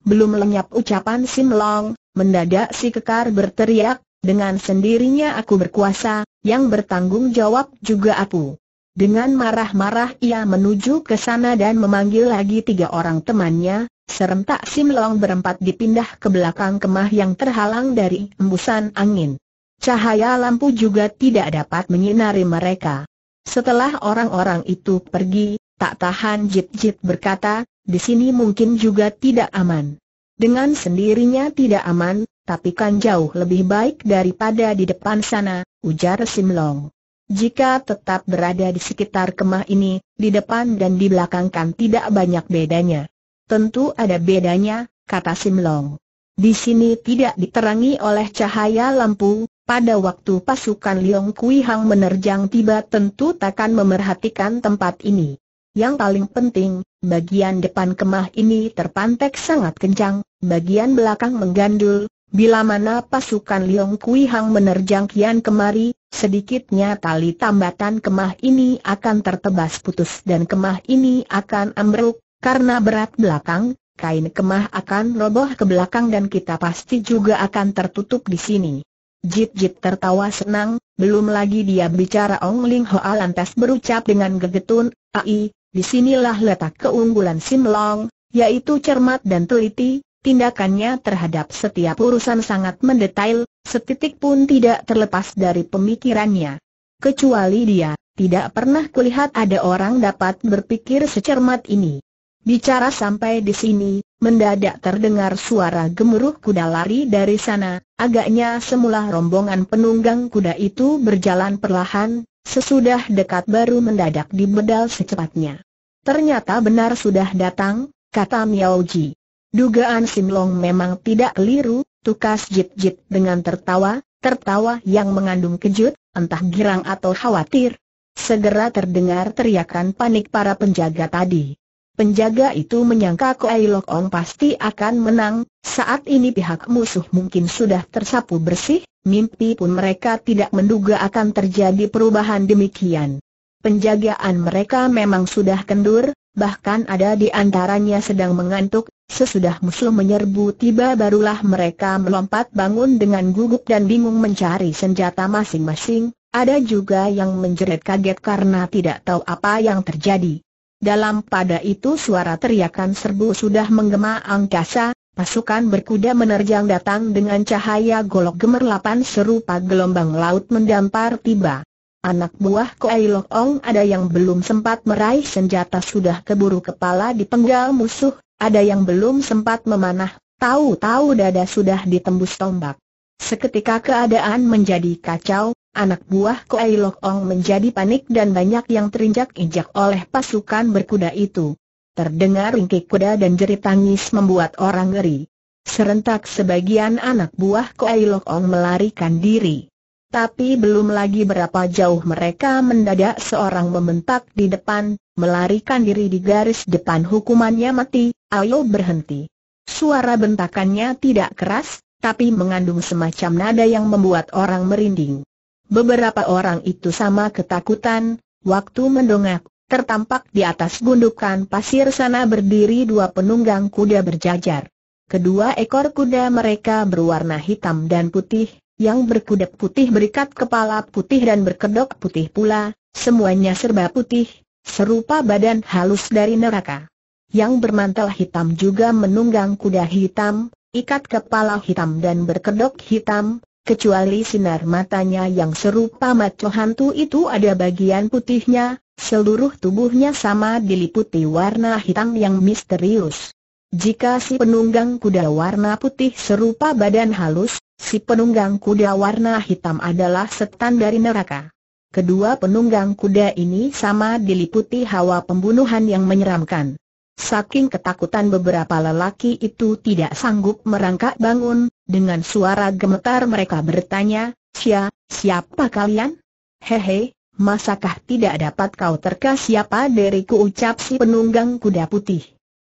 Belum lenyap ucapan Sim Long, mendadak si kekar berteriak, dengan sendirinya aku berkuasa, yang bertanggung jawab juga aku. Dengan marah-marah ia menuju ke sana dan memanggil lagi tiga orang temannya, serentak Sim Long berempat dipindah ke belakang kemah yang terhalang dari embusan angin. Cahaya lampu juga tidak dapat menyinari mereka. Setelah orang-orang itu pergi, tak tahan Jip Jip berkata, di sini mungkin juga tidak aman. Dengan sendirinya tidak aman, tapi kan jauh lebih baik daripada di depan sana, ujar Sim Long. Jika tetap berada di sekitar kemah ini, di depan dan di belakang kan tidak banyak bedanya. Tentu ada bedanya, kata Simlong. Di sini tidak diterangi oleh cahaya lampu, pada waktu pasukan Liong Kui Hang menerjang tiba tentu takkan memerhatikan tempat ini. Yang paling penting, bagian depan kemah ini terpantek sangat kencang, bagian belakang menggandul, Bila mana pasukan Liong Kui Hang menerjang kian kemari, Sedikitnya tali tambatan kemah ini akan tertebas putus dan kemah ini akan ambruk, karena berat belakang, kain kemah akan roboh ke belakang dan kita pasti juga akan tertutup di sini. Jit-jit tertawa senang, belum lagi dia bicara Ong Ling Hoa lantas berucap dengan gegetun, Ai, disinilah letak keunggulan Sim Long, yaitu cermat dan teliti, Tindakannya terhadap setiap urusan sangat mendetail, setitik pun tidak terlepas dari pemikirannya. Kecuali dia, tidak pernah kulihat ada orang dapat berpikir secermat ini. Bicara sampai di sini, mendadak terdengar suara gemuruh kuda lari dari sana, agaknya semula rombongan penunggang kuda itu berjalan perlahan, sesudah dekat baru mendadak dibedal secepatnya. Ternyata benar sudah datang, kata Miao Ji. Dugaan Simlong memang tidak keliru, tukas Jip Jip dengan tertawa, tertawa yang mengandung kejut, entah girang atau khawatir. Segera terdengar teriakan panik para penjaga tadi. Penjaga itu menyangka Koai Lok Ong pasti akan menang, saat ini pihak musuh mungkin sudah tersapu bersih, mimpi pun mereka tidak menduga akan terjadi perubahan demikian. Penjagaan mereka memang sudah kendur, bahkan ada di antaranya sedang mengantuk, Sesudah musuh menyerbu tiba barulah mereka melompat bangun dengan gugup dan bingung mencari senjata masing-masing, ada juga yang menjerit kaget karena tidak tahu apa yang terjadi. Dalam pada itu suara teriakan serbu sudah menggema angkasa, pasukan berkuda menerjang datang dengan cahaya golok gemerlapan serupa gelombang laut mendampar tiba. Anak buah Koei Lok Ong ada yang belum sempat meraih senjata sudah keburu kepala dipenggal musuh, ada yang belum sempat memanah, tahu-tahu dada sudah ditembus tombak. Seketika keadaan menjadi kacau, anak buah Koai Lok Ong menjadi panik dan banyak yang terinjak-injak oleh pasukan berkuda itu. Terdengar ringkik kuda dan jerit tangis membuat orang ngeri. Serentak sebagian anak buah Koai Lok Ong melarikan diri. Tapi belum lagi berapa jauh mereka mendadak seorang membentak di depan, melarikan diri di garis depan hukumannya mati, ayo berhenti. Suara bentakannya tidak keras, tapi mengandung semacam nada yang membuat orang merinding. Beberapa orang itu sama ketakutan, waktu mendongak, tertampak di atas gundukan pasir sana berdiri dua penunggang kuda berjajar. Kedua ekor kuda mereka berwarna hitam dan putih, yang berkuda putih berikat kepala putih dan berkedok putih pula, semuanya serba putih, serupa badan halus dari neraka. Yang bermantel hitam juga menunggang kuda hitam, ikat kepala hitam dan berkedok hitam, kecuali sinar matanya yang serupa maco hantu itu ada bagian putihnya, seluruh tubuhnya sama diliputi warna hitam yang misterius. Jika si penunggang kuda warna putih serupa badan halus, Si penunggang kuda warna hitam adalah setan dari neraka. Kedua penunggang kuda ini sama diliputi hawa pembunuhan yang menyeramkan. Saking ketakutan beberapa lelaki itu tidak sanggup merangkak bangun, dengan suara gemetar mereka bertanya, Sia, siapa kalian? Hehe, masakah tidak dapat kau terka siapa ku ucap si penunggang kuda putih?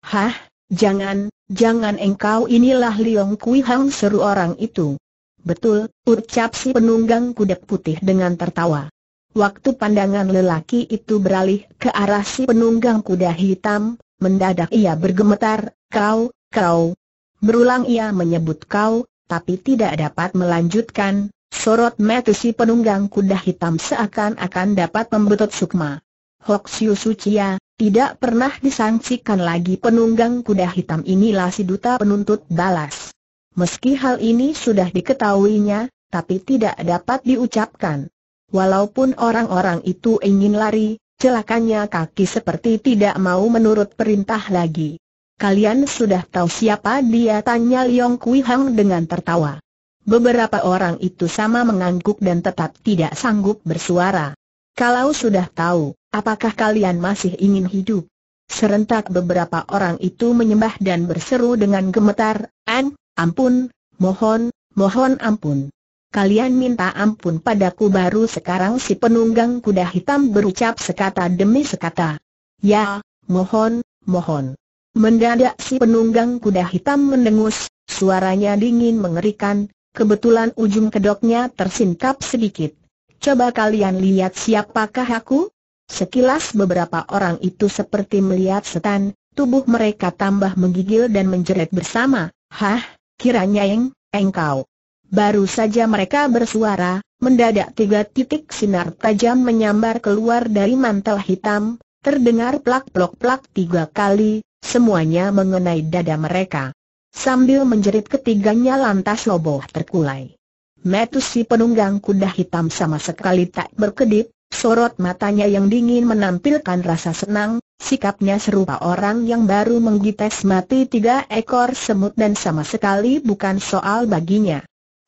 Hah, Jangan, jangan engkau inilah Liong Kui Hang seru orang itu. Betul, ucap si penunggang kuda putih dengan tertawa. Waktu pandangan lelaki itu beralih ke arah si penunggang kuda hitam, mendadak ia bergemetar, kau, kau. Berulang ia menyebut kau, tapi tidak dapat melanjutkan, sorot mata si penunggang kuda hitam seakan-akan dapat membetot sukma. Hoksiu Suciya, tidak pernah disangsikan lagi penunggang kuda hitam inilah si duta penuntut balas. Meski hal ini sudah diketahuinya, tapi tidak dapat diucapkan. Walaupun orang-orang itu ingin lari, celakanya kaki seperti tidak mau menurut perintah lagi. Kalian sudah tahu siapa dia tanya Liong Kui Hang dengan tertawa. Beberapa orang itu sama mengangguk dan tetap tidak sanggup bersuara. Kalau sudah tahu, Apakah kalian masih ingin hidup? Serentak beberapa orang itu menyembah dan berseru dengan gemetar, An, ampun, mohon, mohon ampun. Kalian minta ampun padaku baru sekarang si penunggang kuda hitam berucap sekata demi sekata. Ya, mohon, mohon. Mendadak si penunggang kuda hitam mendengus, suaranya dingin mengerikan, kebetulan ujung kedoknya tersingkap sedikit. Coba kalian lihat siapakah aku? Sekilas beberapa orang itu seperti melihat setan, tubuh mereka tambah menggigil dan menjerit bersama, Hah, kiranya yang, engkau. Baru saja mereka bersuara, mendadak tiga titik sinar tajam menyambar keluar dari mantel hitam, terdengar plak-plok-plak tiga kali, semuanya mengenai dada mereka. Sambil menjerit ketiganya lantas loboh terkulai. Metusi penunggang kuda hitam sama sekali tak berkedip, sorot matanya yang dingin menampilkan rasa senang, sikapnya serupa orang yang baru menggites mati tiga ekor semut dan sama sekali bukan soal baginya.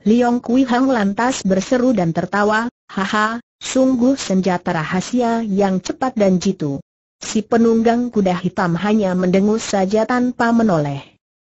Liong Kui Hang lantas berseru dan tertawa, haha, sungguh senjata rahasia yang cepat dan jitu. Si penunggang kuda hitam hanya mendengus saja tanpa menoleh.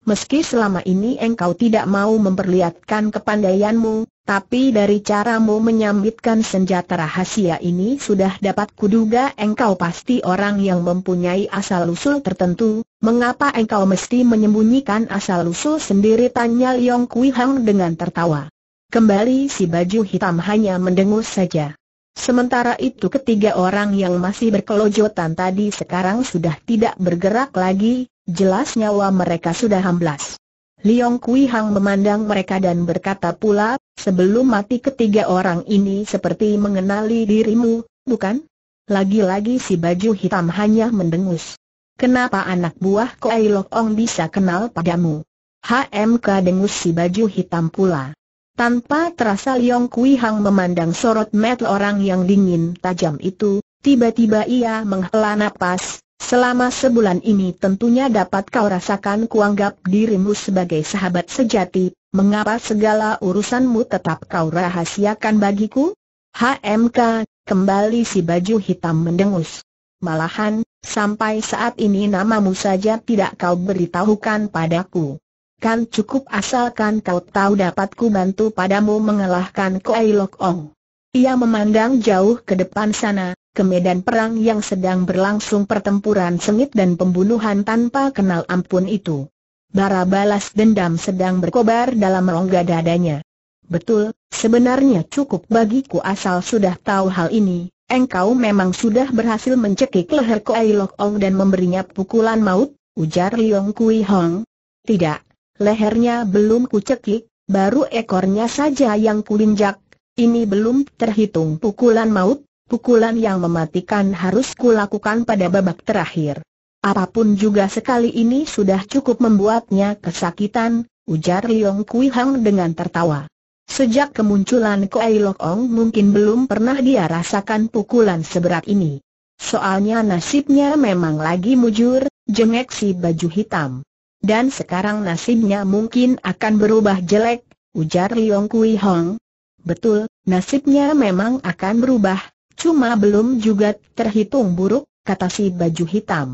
Meski selama ini engkau tidak mau memperlihatkan kepandaianmu, tapi dari caramu menyambitkan senjata rahasia ini sudah dapat kuduga engkau pasti orang yang mempunyai asal-usul tertentu, mengapa engkau mesti menyembunyikan asal-usul sendiri tanya Leong Kui Hang dengan tertawa. Kembali si baju hitam hanya mendengus saja. Sementara itu ketiga orang yang masih berkelojotan tadi sekarang sudah tidak bergerak lagi, jelas nyawa mereka sudah hamblas. Liong Kui Hang memandang mereka dan berkata pula, sebelum mati ketiga orang ini seperti mengenali dirimu, bukan? Lagi-lagi si baju hitam hanya mendengus. Kenapa anak buah Koai Lok Ong bisa kenal padamu? HMK dengus si baju hitam pula. Tanpa terasa Liong Kui Hang memandang sorot mata orang yang dingin tajam itu, tiba-tiba ia menghela nafas. Selama sebulan ini tentunya dapat kau rasakan kuanggap dirimu sebagai sahabat sejati, mengapa segala urusanmu tetap kau rahasiakan bagiku? HMK, kembali si baju hitam mendengus. Malahan, sampai saat ini namamu saja tidak kau beritahukan padaku. Kan cukup asalkan kau tahu dapatku bantu padamu mengalahkan Koei Lok Ong. Ia memandang jauh ke depan sana, ke medan perang yang sedang berlangsung pertempuran sengit dan pembunuhan tanpa kenal ampun itu. Bara balas dendam sedang berkobar dalam rongga dadanya. Betul, sebenarnya cukup bagiku asal sudah tahu hal ini, engkau memang sudah berhasil mencekik leher Kuei Lok Ong dan memberinya pukulan maut, ujar Liong Kui Hong. Tidak, lehernya belum kucekik, baru ekornya saja yang kulinjak. Ini belum terhitung pukulan maut, pukulan yang mematikan harus kulakukan pada babak terakhir. Apapun juga sekali ini sudah cukup membuatnya kesakitan, ujar Liong Kui Hang dengan tertawa. Sejak kemunculan Koai Lok Ong mungkin belum pernah dia rasakan pukulan seberat ini. Soalnya nasibnya memang lagi mujur, jengek si baju hitam. Dan sekarang nasibnya mungkin akan berubah jelek, ujar Liong Kui Hong, Betul, nasibnya memang akan berubah, cuma belum juga terhitung buruk, kata si baju hitam.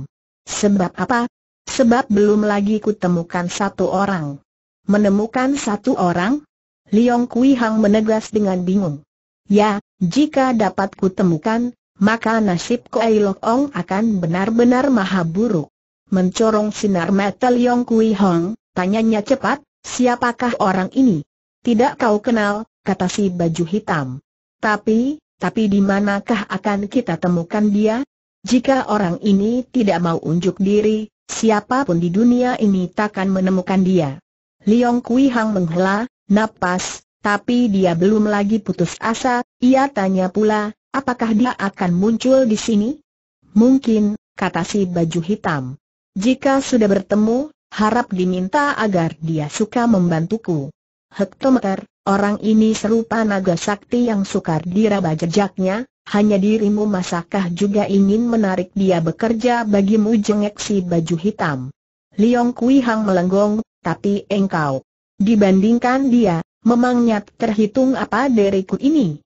Sebab apa? Sebab belum lagi kutemukan satu orang. Menemukan satu orang? Liong Kui Hang menegas dengan bingung. Ya, jika dapat kutemukan, maka nasib Kuei Lok Ong akan benar-benar maha buruk. Mencorong sinar mata Liong Kui Hang, tanyanya cepat, siapakah orang ini? Tidak kau kenal, kata si baju hitam. Tapi, tapi di manakah akan kita temukan dia? Jika orang ini tidak mau unjuk diri, siapapun di dunia ini takkan menemukan dia. Liong Kui Hang menghela, napas, tapi dia belum lagi putus asa, ia tanya pula, apakah dia akan muncul di sini? Mungkin, kata si baju hitam. Jika sudah bertemu, harap diminta agar dia suka membantuku hektometer, orang ini serupa naga sakti yang sukar diraba jejaknya, hanya dirimu masakah juga ingin menarik dia bekerja bagimu jengek si baju hitam? Liong Kui Hang melenggong, tapi engkau. Dibandingkan dia, memangnya terhitung apa dariku ini?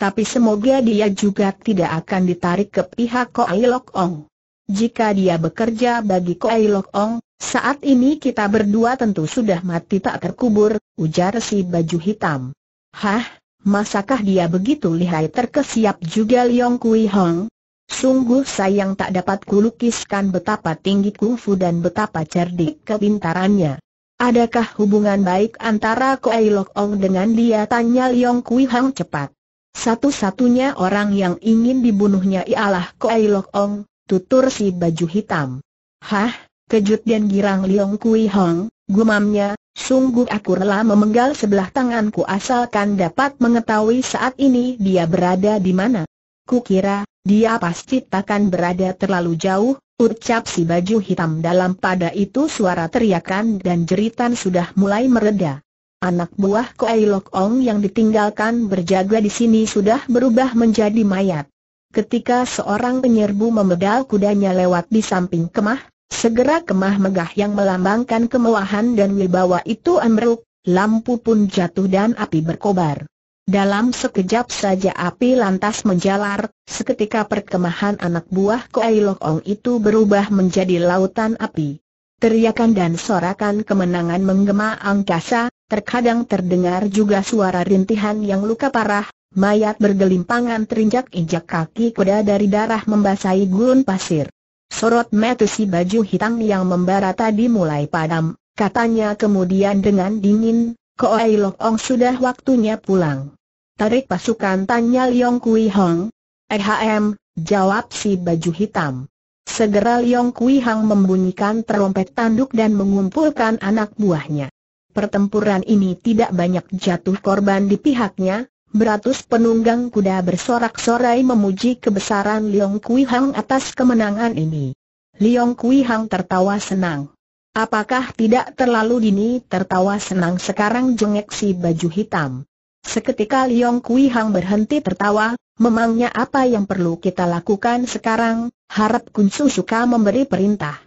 Tapi semoga dia juga tidak akan ditarik ke pihak Koi Lok Ong. Jika dia bekerja bagi Koi Lok Ong, saat ini kita berdua tentu sudah mati tak terkubur, ujar si baju hitam. Hah, masakah dia begitu lihai terkesiap juga Leong Kui Hong? Sungguh sayang tak dapat kulukiskan betapa tinggi kungfu dan betapa cerdik kepintarannya. Adakah hubungan baik antara Koei Lok Ong dengan dia? Tanya Leong Kui Hong cepat. Satu-satunya orang yang ingin dibunuhnya ialah Koei Lok Ong, tutur si baju hitam. Hah, kejut dan girang Liong Kui Hong, gumamnya, sungguh aku rela memenggal sebelah tanganku asalkan dapat mengetahui saat ini dia berada di mana. Kukira, dia pasti takkan berada terlalu jauh, ucap si baju hitam dalam pada itu suara teriakan dan jeritan sudah mulai mereda. Anak buah Koei Lok Ong yang ditinggalkan berjaga di sini sudah berubah menjadi mayat. Ketika seorang penyerbu memedal kudanya lewat di samping kemah, segera kemah megah yang melambangkan kemewahan dan wibawa itu ambruk, lampu pun jatuh dan api berkobar. Dalam sekejap saja api lantas menjalar, seketika perkemahan anak buah Koai Lokong itu berubah menjadi lautan api. Teriakan dan sorakan kemenangan menggema angkasa, terkadang terdengar juga suara rintihan yang luka parah, Mayat bergelimpangan terinjak-injak kaki kuda dari darah membasahi gurun pasir. Sorot mata si baju hitam yang membara tadi mulai padam, katanya kemudian dengan dingin, Koei Lok Ong sudah waktunya pulang. Tarik pasukan tanya Leong Kui Hong. Ehm, jawab si baju hitam. Segera Leong Kui Hong membunyikan terompet tanduk dan mengumpulkan anak buahnya. Pertempuran ini tidak banyak jatuh korban di pihaknya, Beratus penunggang kuda bersorak-sorai memuji kebesaran Liong Kui Hang atas kemenangan ini. Liong Kui Hang tertawa senang. Apakah tidak terlalu dini tertawa senang sekarang jengek si baju hitam? Seketika Liong Kui Hang berhenti tertawa, memangnya apa yang perlu kita lakukan sekarang, harap Su suka memberi perintah.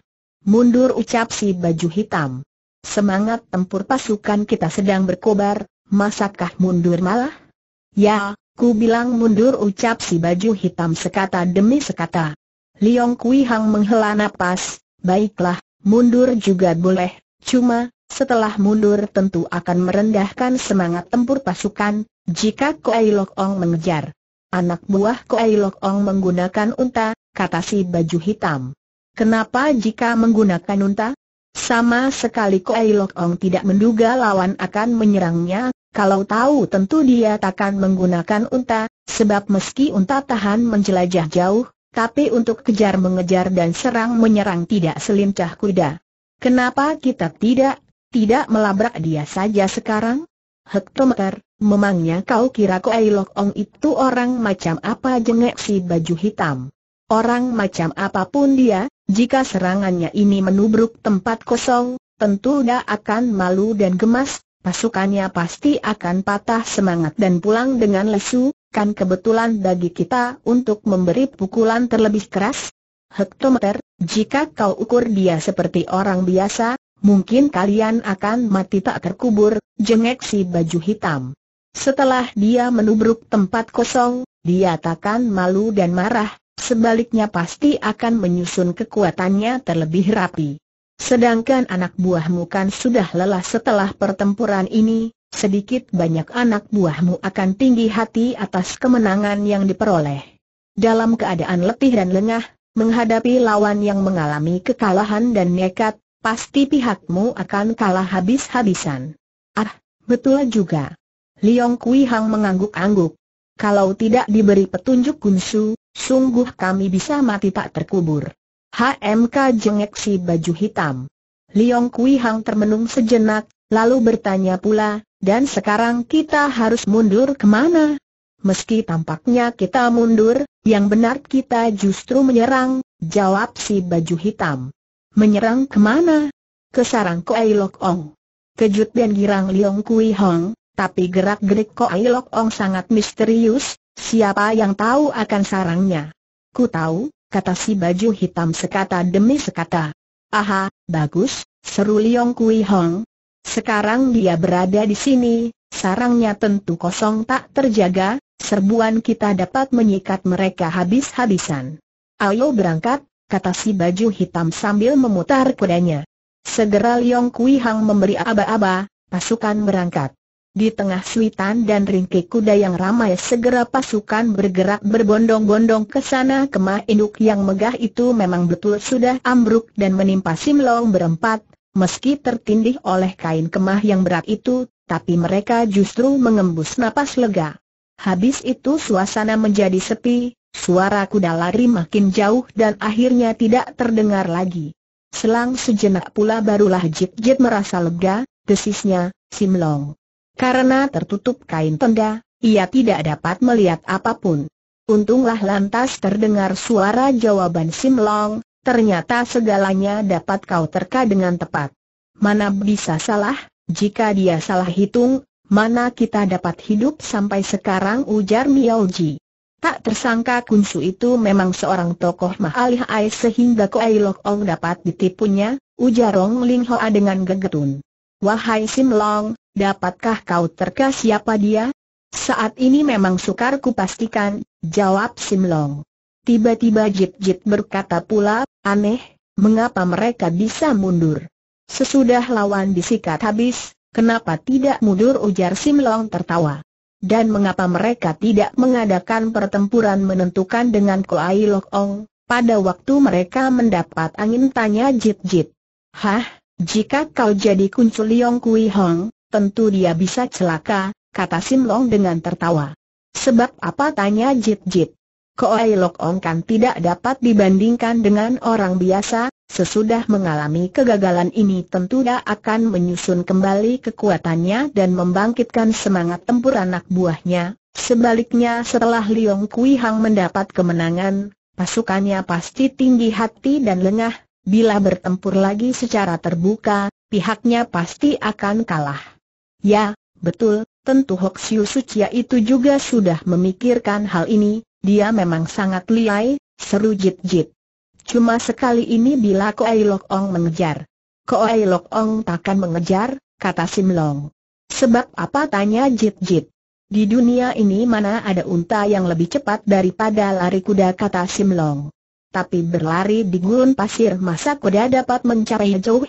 Mundur ucap si baju hitam. Semangat tempur pasukan kita sedang berkobar, masakah mundur malah? Ya, ku bilang mundur ucap si baju hitam sekata demi sekata. Liong Kui Hang menghela napas, baiklah, mundur juga boleh, cuma, setelah mundur tentu akan merendahkan semangat tempur pasukan, jika Koai Lok Ong mengejar. Anak buah Koai Lok Ong menggunakan unta, kata si baju hitam. Kenapa jika menggunakan unta? Sama sekali Koai Lok Ong tidak menduga lawan akan menyerangnya, kalau tahu tentu dia takkan menggunakan unta, sebab meski unta tahan menjelajah jauh, tapi untuk kejar mengejar dan serang menyerang tidak selincah kuda. Kenapa kita tidak, tidak melabrak dia saja sekarang? Hektometer, memangnya kau kira kau Lok Ong itu orang macam apa jengek si baju hitam? Orang macam apapun dia, jika serangannya ini menubruk tempat kosong, tentu dia akan malu dan gemas, pasukannya pasti akan patah semangat dan pulang dengan lesu, kan kebetulan bagi kita untuk memberi pukulan terlebih keras? Hektometer, jika kau ukur dia seperti orang biasa, mungkin kalian akan mati tak terkubur, jengek si baju hitam. Setelah dia menubruk tempat kosong, dia takkan malu dan marah, sebaliknya pasti akan menyusun kekuatannya terlebih rapi. Sedangkan anak buahmu kan sudah lelah setelah pertempuran ini, sedikit banyak anak buahmu akan tinggi hati atas kemenangan yang diperoleh. Dalam keadaan letih dan lengah, menghadapi lawan yang mengalami kekalahan dan nekat, pasti pihakmu akan kalah habis-habisan. Ah, betul juga. Liong Kui Hang mengangguk-angguk. Kalau tidak diberi petunjuk Gunsu, sungguh kami bisa mati tak terkubur. HMK jengek si baju hitam. Liong Kui Hang termenung sejenak, lalu bertanya pula, dan sekarang kita harus mundur kemana? Meski tampaknya kita mundur, yang benar kita justru menyerang, jawab si baju hitam. Menyerang kemana? Ke sarang Koai Lok Ong. Kejut dan girang Liong Kui Hong, tapi gerak-gerik Koai Lok Ong sangat misterius, siapa yang tahu akan sarangnya? Ku tahu, kata si baju hitam sekata demi sekata. Aha, bagus, seru Liong Kui Hong. Sekarang dia berada di sini, sarangnya tentu kosong tak terjaga, serbuan kita dapat menyikat mereka habis-habisan. Ayo berangkat, kata si baju hitam sambil memutar kudanya. Segera Liong Kui Hong memberi aba-aba, pasukan berangkat. Di tengah suitan dan ringke kuda yang ramai segera pasukan bergerak berbondong-bondong ke sana kemah induk yang megah itu memang betul sudah ambruk dan menimpa Simlong berempat, meski tertindih oleh kain kemah yang berat itu, tapi mereka justru mengembus napas lega. Habis itu suasana menjadi sepi, suara kuda lari makin jauh dan akhirnya tidak terdengar lagi. Selang sejenak pula barulah Jit Jit merasa lega, desisnya, Simlong. Karena tertutup kain tenda, ia tidak dapat melihat apapun. Untunglah lantas terdengar suara jawaban Sim Long. ternyata segalanya dapat kau terka dengan tepat. Mana bisa salah, jika dia salah hitung, mana kita dapat hidup sampai sekarang ujar Miao Ji. Tak tersangka Kunsu itu memang seorang tokoh mahalih ais sehingga Koei Lok Ong dapat ditipunya, ujar Rong Ling Hoa dengan gegetun. Wahai Sim Long, Dapatkah kau terka siapa dia? Saat ini memang sukar pastikan, jawab Simlong. Tiba-tiba Jit Jit berkata pula, aneh, mengapa mereka bisa mundur? Sesudah lawan disikat habis, kenapa tidak mundur ujar Simlong tertawa? Dan mengapa mereka tidak mengadakan pertempuran menentukan dengan Koai Lok Ong, pada waktu mereka mendapat angin tanya Jit Jit. Hah, jika kau jadi Yong Kui Hong, Tentu dia bisa celaka, kata Sim Long dengan tertawa. Sebab apa tanya Jit Jit? Koai Lok Ong kan tidak dapat dibandingkan dengan orang biasa, sesudah mengalami kegagalan ini tentu dia akan menyusun kembali kekuatannya dan membangkitkan semangat tempur anak buahnya. Sebaliknya setelah Liong Kui Hang mendapat kemenangan, pasukannya pasti tinggi hati dan lengah, bila bertempur lagi secara terbuka, pihaknya pasti akan kalah. Ya, betul, tentu Hok Siu Sucia itu juga sudah memikirkan hal ini, dia memang sangat liai, seru Jit Jit. Cuma sekali ini bila Koai Lok Ong mengejar. Koai Lok Ong takkan mengejar, kata Sim Long. Sebab apa tanya Jit Jit? Di dunia ini mana ada unta yang lebih cepat daripada lari kuda kata Sim Long. Tapi berlari di gurun pasir masa kuda dapat mencapai jauh,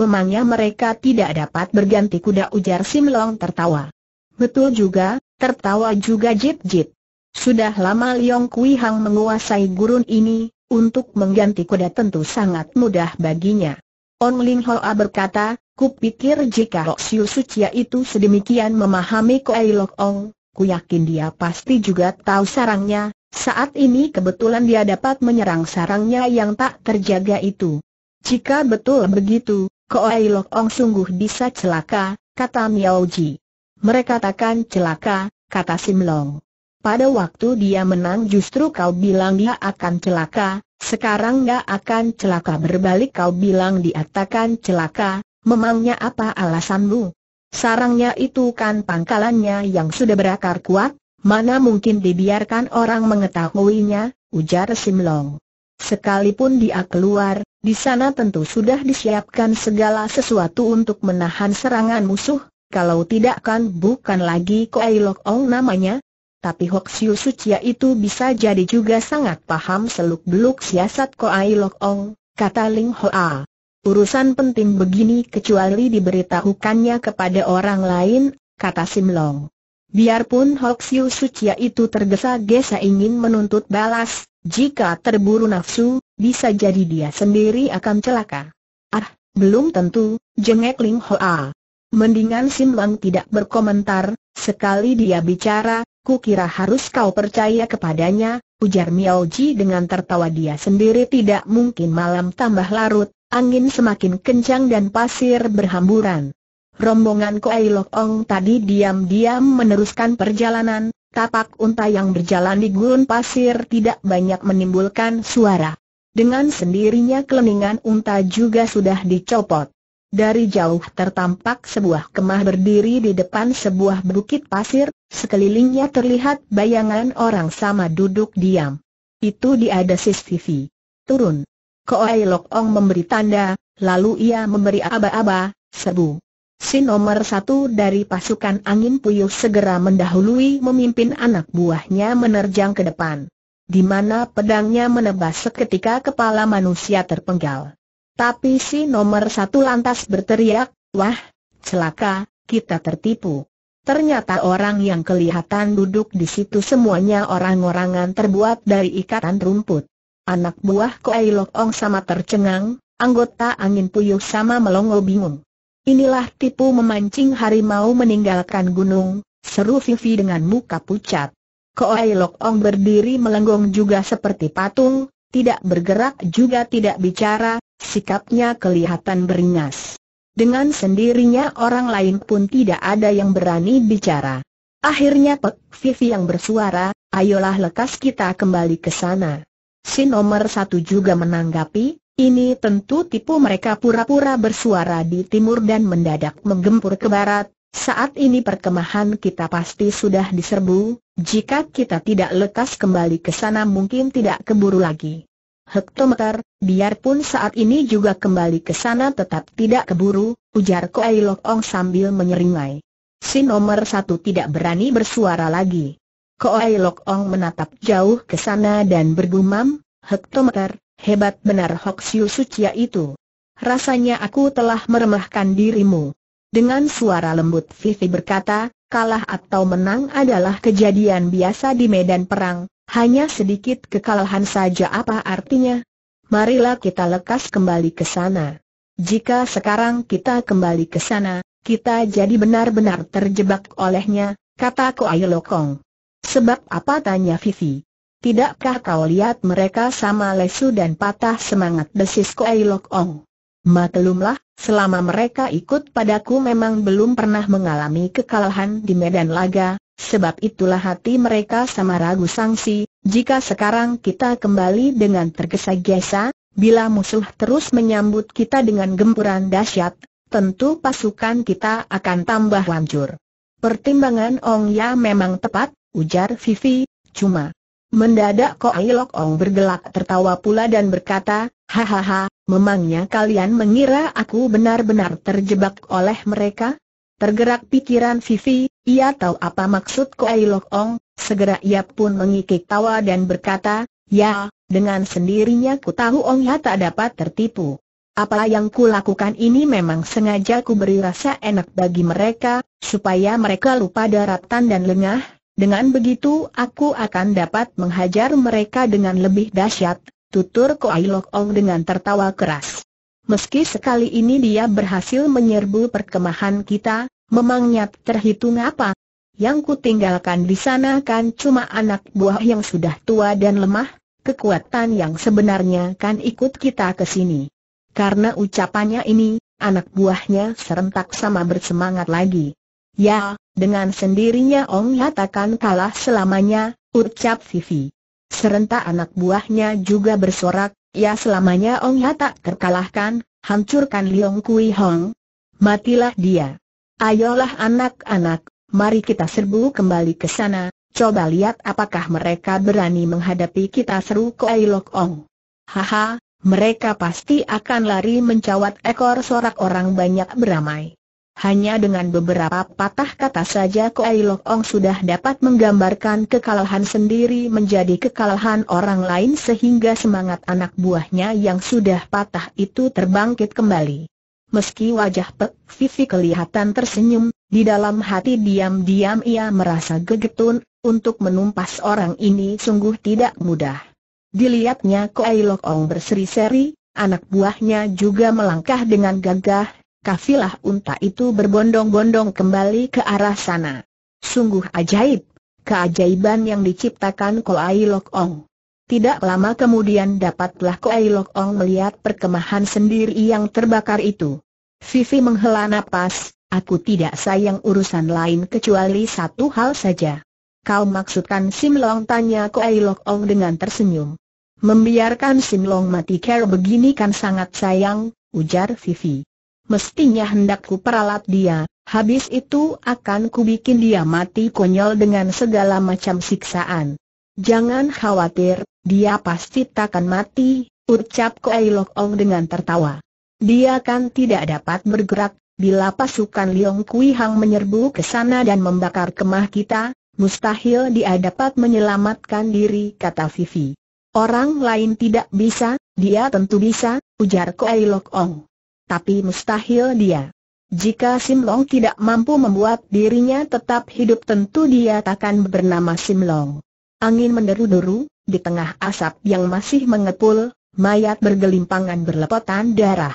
Memangnya mereka tidak dapat berganti kuda ujar Sim Long tertawa. Betul juga, tertawa juga Jip Jip. Sudah lama Liong Kui Hang menguasai gurun ini, untuk mengganti kuda tentu sangat mudah baginya. On Ling Hoa berkata, kupikir jika Hok Siu Sucia itu sedemikian memahami Koei Lok Ong, ku yakin dia pasti juga tahu sarangnya, saat ini kebetulan dia dapat menyerang sarangnya yang tak terjaga itu. Jika betul begitu, Koai Lok Ong sungguh bisa celaka, kata Miao Ji. Mereka takkan celaka, kata Sim Long. Pada waktu dia menang justru kau bilang dia akan celaka, sekarang dia akan celaka berbalik kau bilang dia takkan celaka, memangnya apa alasanmu? Sarangnya itu kan pangkalannya yang sudah berakar kuat, mana mungkin dibiarkan orang mengetahuinya, ujar Sim Long. Sekalipun dia keluar, di sana tentu sudah disiapkan segala sesuatu untuk menahan serangan musuh, kalau tidak kan bukan lagi Koei Lok Ong namanya, tapi Hok Siu Sucia itu bisa jadi juga sangat paham seluk-beluk siasat Koei Lok Ong, kata Ling Hoa. Urusan penting begini kecuali diberitahukannya kepada orang lain, kata Sim Long. Biarpun Hok Siu Sucia itu tergesa-gesa ingin menuntut balas, jika terburu nafsu, bisa jadi dia sendiri akan celaka. Ah, belum tentu, jengek ling Hoa. Mendingan Sim Lang tidak berkomentar, sekali dia bicara, ku kira harus kau percaya kepadanya, ujar Miao Ji dengan tertawa dia sendiri tidak mungkin malam tambah larut, angin semakin kencang dan pasir berhamburan. Rombongan kuai Lok Ong tadi diam-diam meneruskan perjalanan, Tapak unta yang berjalan di gurun pasir tidak banyak menimbulkan suara. Dengan sendirinya keleningan unta juga sudah dicopot. Dari jauh tertampak sebuah kemah berdiri di depan sebuah bukit pasir, sekelilingnya terlihat bayangan orang sama duduk diam. Itu dia ada CCTV. Turun. Koai Lok Ong memberi tanda, lalu ia memberi aba-aba, sebu. Si nomor satu dari pasukan angin puyuh segera mendahului memimpin anak buahnya menerjang ke depan. Di mana pedangnya menebas seketika kepala manusia terpenggal. Tapi si nomor satu lantas berteriak, wah, celaka, kita tertipu. Ternyata orang yang kelihatan duduk di situ semuanya orang-orangan terbuat dari ikatan rumput. Anak buah Koai Lokong sama tercengang, anggota angin puyuh sama melongo bingung. Inilah tipu memancing harimau meninggalkan gunung, seru Vivi dengan muka pucat. Koai Lok Ong berdiri melenggong juga seperti patung, tidak bergerak juga tidak bicara, sikapnya kelihatan beringas. Dengan sendirinya orang lain pun tidak ada yang berani bicara. Akhirnya Pek Vivi yang bersuara, ayolah lekas kita kembali ke sana. Si nomor satu juga menanggapi, ini tentu tipu mereka pura-pura bersuara di timur dan mendadak menggempur ke barat, saat ini perkemahan kita pasti sudah diserbu, jika kita tidak lekas kembali ke sana mungkin tidak keburu lagi. Hektometer, biarpun saat ini juga kembali ke sana tetap tidak keburu, ujar Koei Lok Ong sambil menyeringai. Si nomor satu tidak berani bersuara lagi. Koei Lok Ong menatap jauh ke sana dan bergumam, Hektometer, Hebat benar Siu Sucia itu. Rasanya aku telah meremehkan dirimu. Dengan suara lembut Vivi berkata, kalah atau menang adalah kejadian biasa di medan perang, hanya sedikit kekalahan saja apa artinya? Marilah kita lekas kembali ke sana. Jika sekarang kita kembali ke sana, kita jadi benar-benar terjebak olehnya, kata Koai Lokong. Sebab apa tanya Vivi? Tidakkah kau lihat mereka sama lesu dan patah semangat desis Koei Lok Ong? Maklumlah, selama mereka ikut padaku memang belum pernah mengalami kekalahan di medan laga, sebab itulah hati mereka sama ragu sangsi, jika sekarang kita kembali dengan tergesa-gesa, bila musuh terus menyambut kita dengan gempuran dahsyat, tentu pasukan kita akan tambah hancur. Pertimbangan Ong Ya memang tepat, ujar Vivi, cuma Mendadak kok Lok Ong bergelak tertawa pula dan berkata, Hahaha, memangnya kalian mengira aku benar-benar terjebak oleh mereka? Tergerak pikiran Vivi, ia tahu apa maksud kok Lok Ong, segera ia pun mengikik tawa dan berkata, Ya, dengan sendirinya ku tahu Ong Ya tak dapat tertipu. Apa yang ku lakukan ini memang sengaja ku beri rasa enak bagi mereka, supaya mereka lupa daratan dan lengah, dengan begitu aku akan dapat menghajar mereka dengan lebih dahsyat, tutur Koai Lok Ong dengan tertawa keras. Meski sekali ini dia berhasil menyerbu perkemahan kita, memangnya terhitung apa? Yang kutinggalkan di sana kan cuma anak buah yang sudah tua dan lemah, kekuatan yang sebenarnya kan ikut kita ke sini. Karena ucapannya ini, anak buahnya serentak sama bersemangat lagi. Ya, dengan sendirinya Ong Ya kalah selamanya, ucap Vivi. Serentak anak buahnya juga bersorak, ya selamanya Ong Ya tak terkalahkan, hancurkan Liong Kui Hong. Matilah dia. Ayolah anak-anak, mari kita serbu kembali ke sana, coba lihat apakah mereka berani menghadapi kita seru Koi Lok Ong. Haha, mereka pasti akan lari mencawat ekor sorak orang banyak beramai. Hanya dengan beberapa patah kata saja Koai Lok Ong sudah dapat menggambarkan kekalahan sendiri menjadi kekalahan orang lain sehingga semangat anak buahnya yang sudah patah itu terbangkit kembali. Meski wajah Pek Vivi kelihatan tersenyum, di dalam hati diam-diam ia merasa gegetun, untuk menumpas orang ini sungguh tidak mudah. Dilihatnya Koai Lok Ong berseri-seri, anak buahnya juga melangkah dengan gagah, kafilah unta itu berbondong-bondong kembali ke arah sana. Sungguh ajaib, keajaiban yang diciptakan Koai Lok Ong. Tidak lama kemudian dapatlah Koai Lok Ong melihat perkemahan sendiri yang terbakar itu. Vivi menghela napas, aku tidak sayang urusan lain kecuali satu hal saja. Kau maksudkan Sim Long tanya Koai Lok Ong dengan tersenyum. Membiarkan Sim Long mati care begini kan sangat sayang, ujar Vivi. Mestinya hendakku peralat dia, habis itu akan ku bikin dia mati konyol dengan segala macam siksaan. Jangan khawatir, dia pasti takkan mati, ucap Koei Lok Ong dengan tertawa. Dia kan tidak dapat bergerak, bila pasukan Liong Kui Hang menyerbu ke sana dan membakar kemah kita, mustahil dia dapat menyelamatkan diri, kata Vivi. Orang lain tidak bisa, dia tentu bisa, ujar Koei Lok Ong tapi mustahil dia. Jika Sim Long tidak mampu membuat dirinya tetap hidup tentu dia takkan bernama Sim Long. Angin menderu-deru, di tengah asap yang masih mengepul, mayat bergelimpangan berlepotan darah.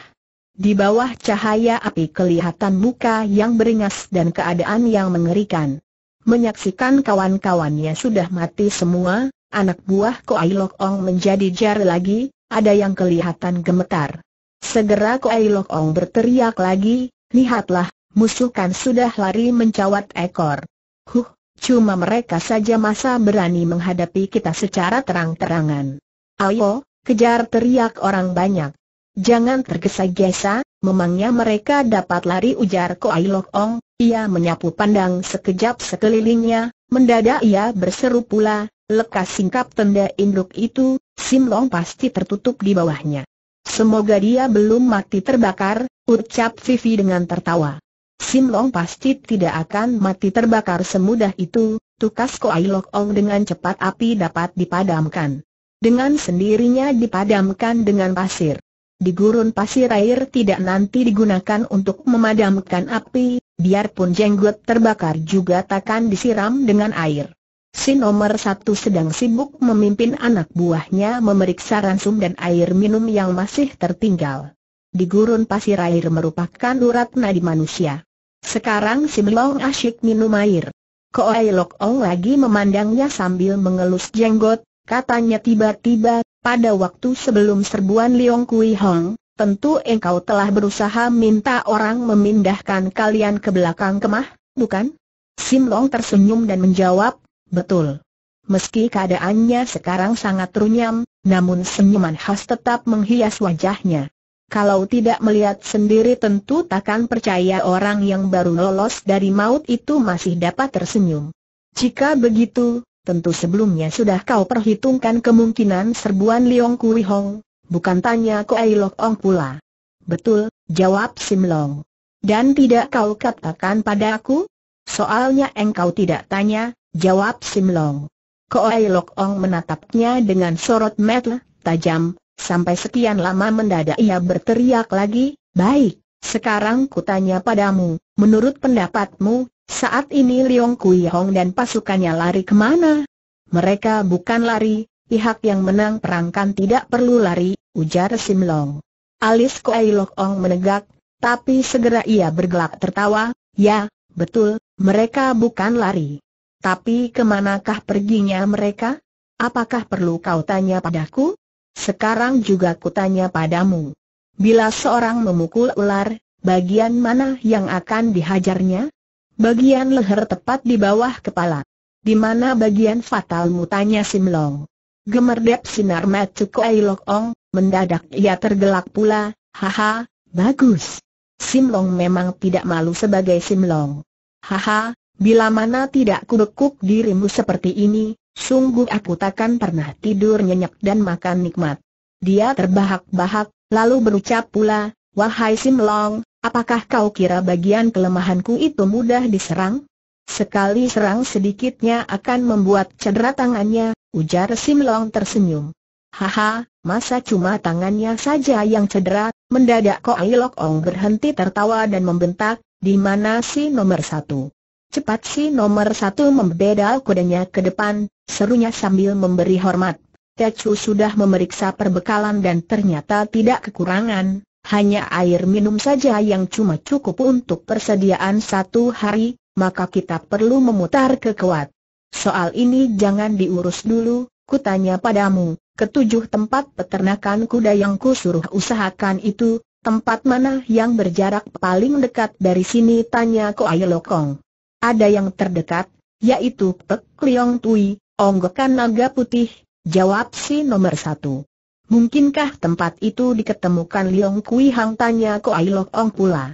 Di bawah cahaya api kelihatan muka yang beringas dan keadaan yang mengerikan. Menyaksikan kawan-kawannya sudah mati semua, anak buah Koai Lok Ong menjadi jar lagi, ada yang kelihatan gemetar. Segera Lok Ong berteriak lagi, lihatlah, musuh kan sudah lari mencawat ekor. Huh, cuma mereka saja masa berani menghadapi kita secara terang-terangan. Ayo, kejar teriak orang banyak. Jangan tergesa-gesa, memangnya mereka dapat lari ujar Lok Ong, ia menyapu pandang sekejap sekelilingnya, mendadak ia berseru pula, lekas singkap tenda induk itu, Sim Long pasti tertutup di bawahnya. Semoga dia belum mati terbakar, ucap Vivi dengan tertawa. Sim Long pasti tidak akan mati terbakar semudah itu, tukas Koai Lok Ong dengan cepat api dapat dipadamkan. Dengan sendirinya dipadamkan dengan pasir. Di gurun pasir air tidak nanti digunakan untuk memadamkan api, biarpun jenggot terbakar juga takkan disiram dengan air. Si nomor satu sedang sibuk memimpin anak buahnya memeriksa ransum dan air minum yang masih tertinggal. Di gurun pasir air merupakan urat nadi manusia. Sekarang si Melong asyik minum air. Koai Lok Ong lagi memandangnya sambil mengelus jenggot, katanya tiba-tiba, pada waktu sebelum serbuan Liong Kui Hong, Tentu engkau telah berusaha minta orang memindahkan kalian ke belakang kemah, bukan? Sim Long tersenyum dan menjawab, betul. Meski keadaannya sekarang sangat runyam, namun senyuman khas tetap menghias wajahnya. Kalau tidak melihat sendiri tentu takkan percaya orang yang baru lolos dari maut itu masih dapat tersenyum. Jika begitu, tentu sebelumnya sudah kau perhitungkan kemungkinan serbuan Liong Kui Hong, bukan tanya Ai Lok Ong pula. Betul, jawab Sim Long. Dan tidak kau katakan padaku? Soalnya engkau tidak tanya, Jawab Sim Simlong. Koai Lok Ong menatapnya dengan sorot mata tajam, sampai sekian lama mendadak ia berteriak lagi, baik, sekarang kutanya padamu, menurut pendapatmu, saat ini Liong Kui Hong dan pasukannya lari kemana? Mereka bukan lari, pihak yang menang perang kan tidak perlu lari, ujar Sim Long. Alis Koai Lok Ong menegak, tapi segera ia bergelak tertawa, ya, betul, mereka bukan lari. Tapi kemanakah perginya mereka? Apakah perlu kau tanya padaku? Sekarang juga kutanya padamu. Bila seorang memukul ular, bagian mana yang akan dihajarnya? Bagian leher tepat di bawah kepala. Di mana bagian fatalmu tanya Simlong. Gemerdep sinar mata Kuai Lok Ong, mendadak ia tergelak pula, haha, bagus. Simlong memang tidak malu sebagai Simlong. Haha, Bila mana tidak kubekuk dirimu seperti ini, sungguh aku takkan pernah tidur nyenyak dan makan nikmat. Dia terbahak-bahak, lalu berucap pula, Wahai Sim Long, apakah kau kira bagian kelemahanku itu mudah diserang? Sekali serang sedikitnya akan membuat cedera tangannya, ujar Sim Long tersenyum. Haha, masa cuma tangannya saja yang cedera, mendadak Koai Ong berhenti tertawa dan membentak, di mana si nomor satu? Cepat si nomor satu membedal kudanya ke depan, serunya sambil memberi hormat. Tecu sudah memeriksa perbekalan dan ternyata tidak kekurangan, hanya air minum saja yang cuma cukup untuk persediaan satu hari, maka kita perlu memutar ke kuat. Soal ini jangan diurus dulu, kutanya padamu, ketujuh tempat peternakan kuda yang kusuruh usahakan itu, tempat mana yang berjarak paling dekat dari sini tanya Koai Lokong ada yang terdekat, yaitu Pek Liong Tui, onggokan naga putih, jawab si nomor satu. Mungkinkah tempat itu diketemukan Liong Kui Hang tanya Ko Ailok Ong pula.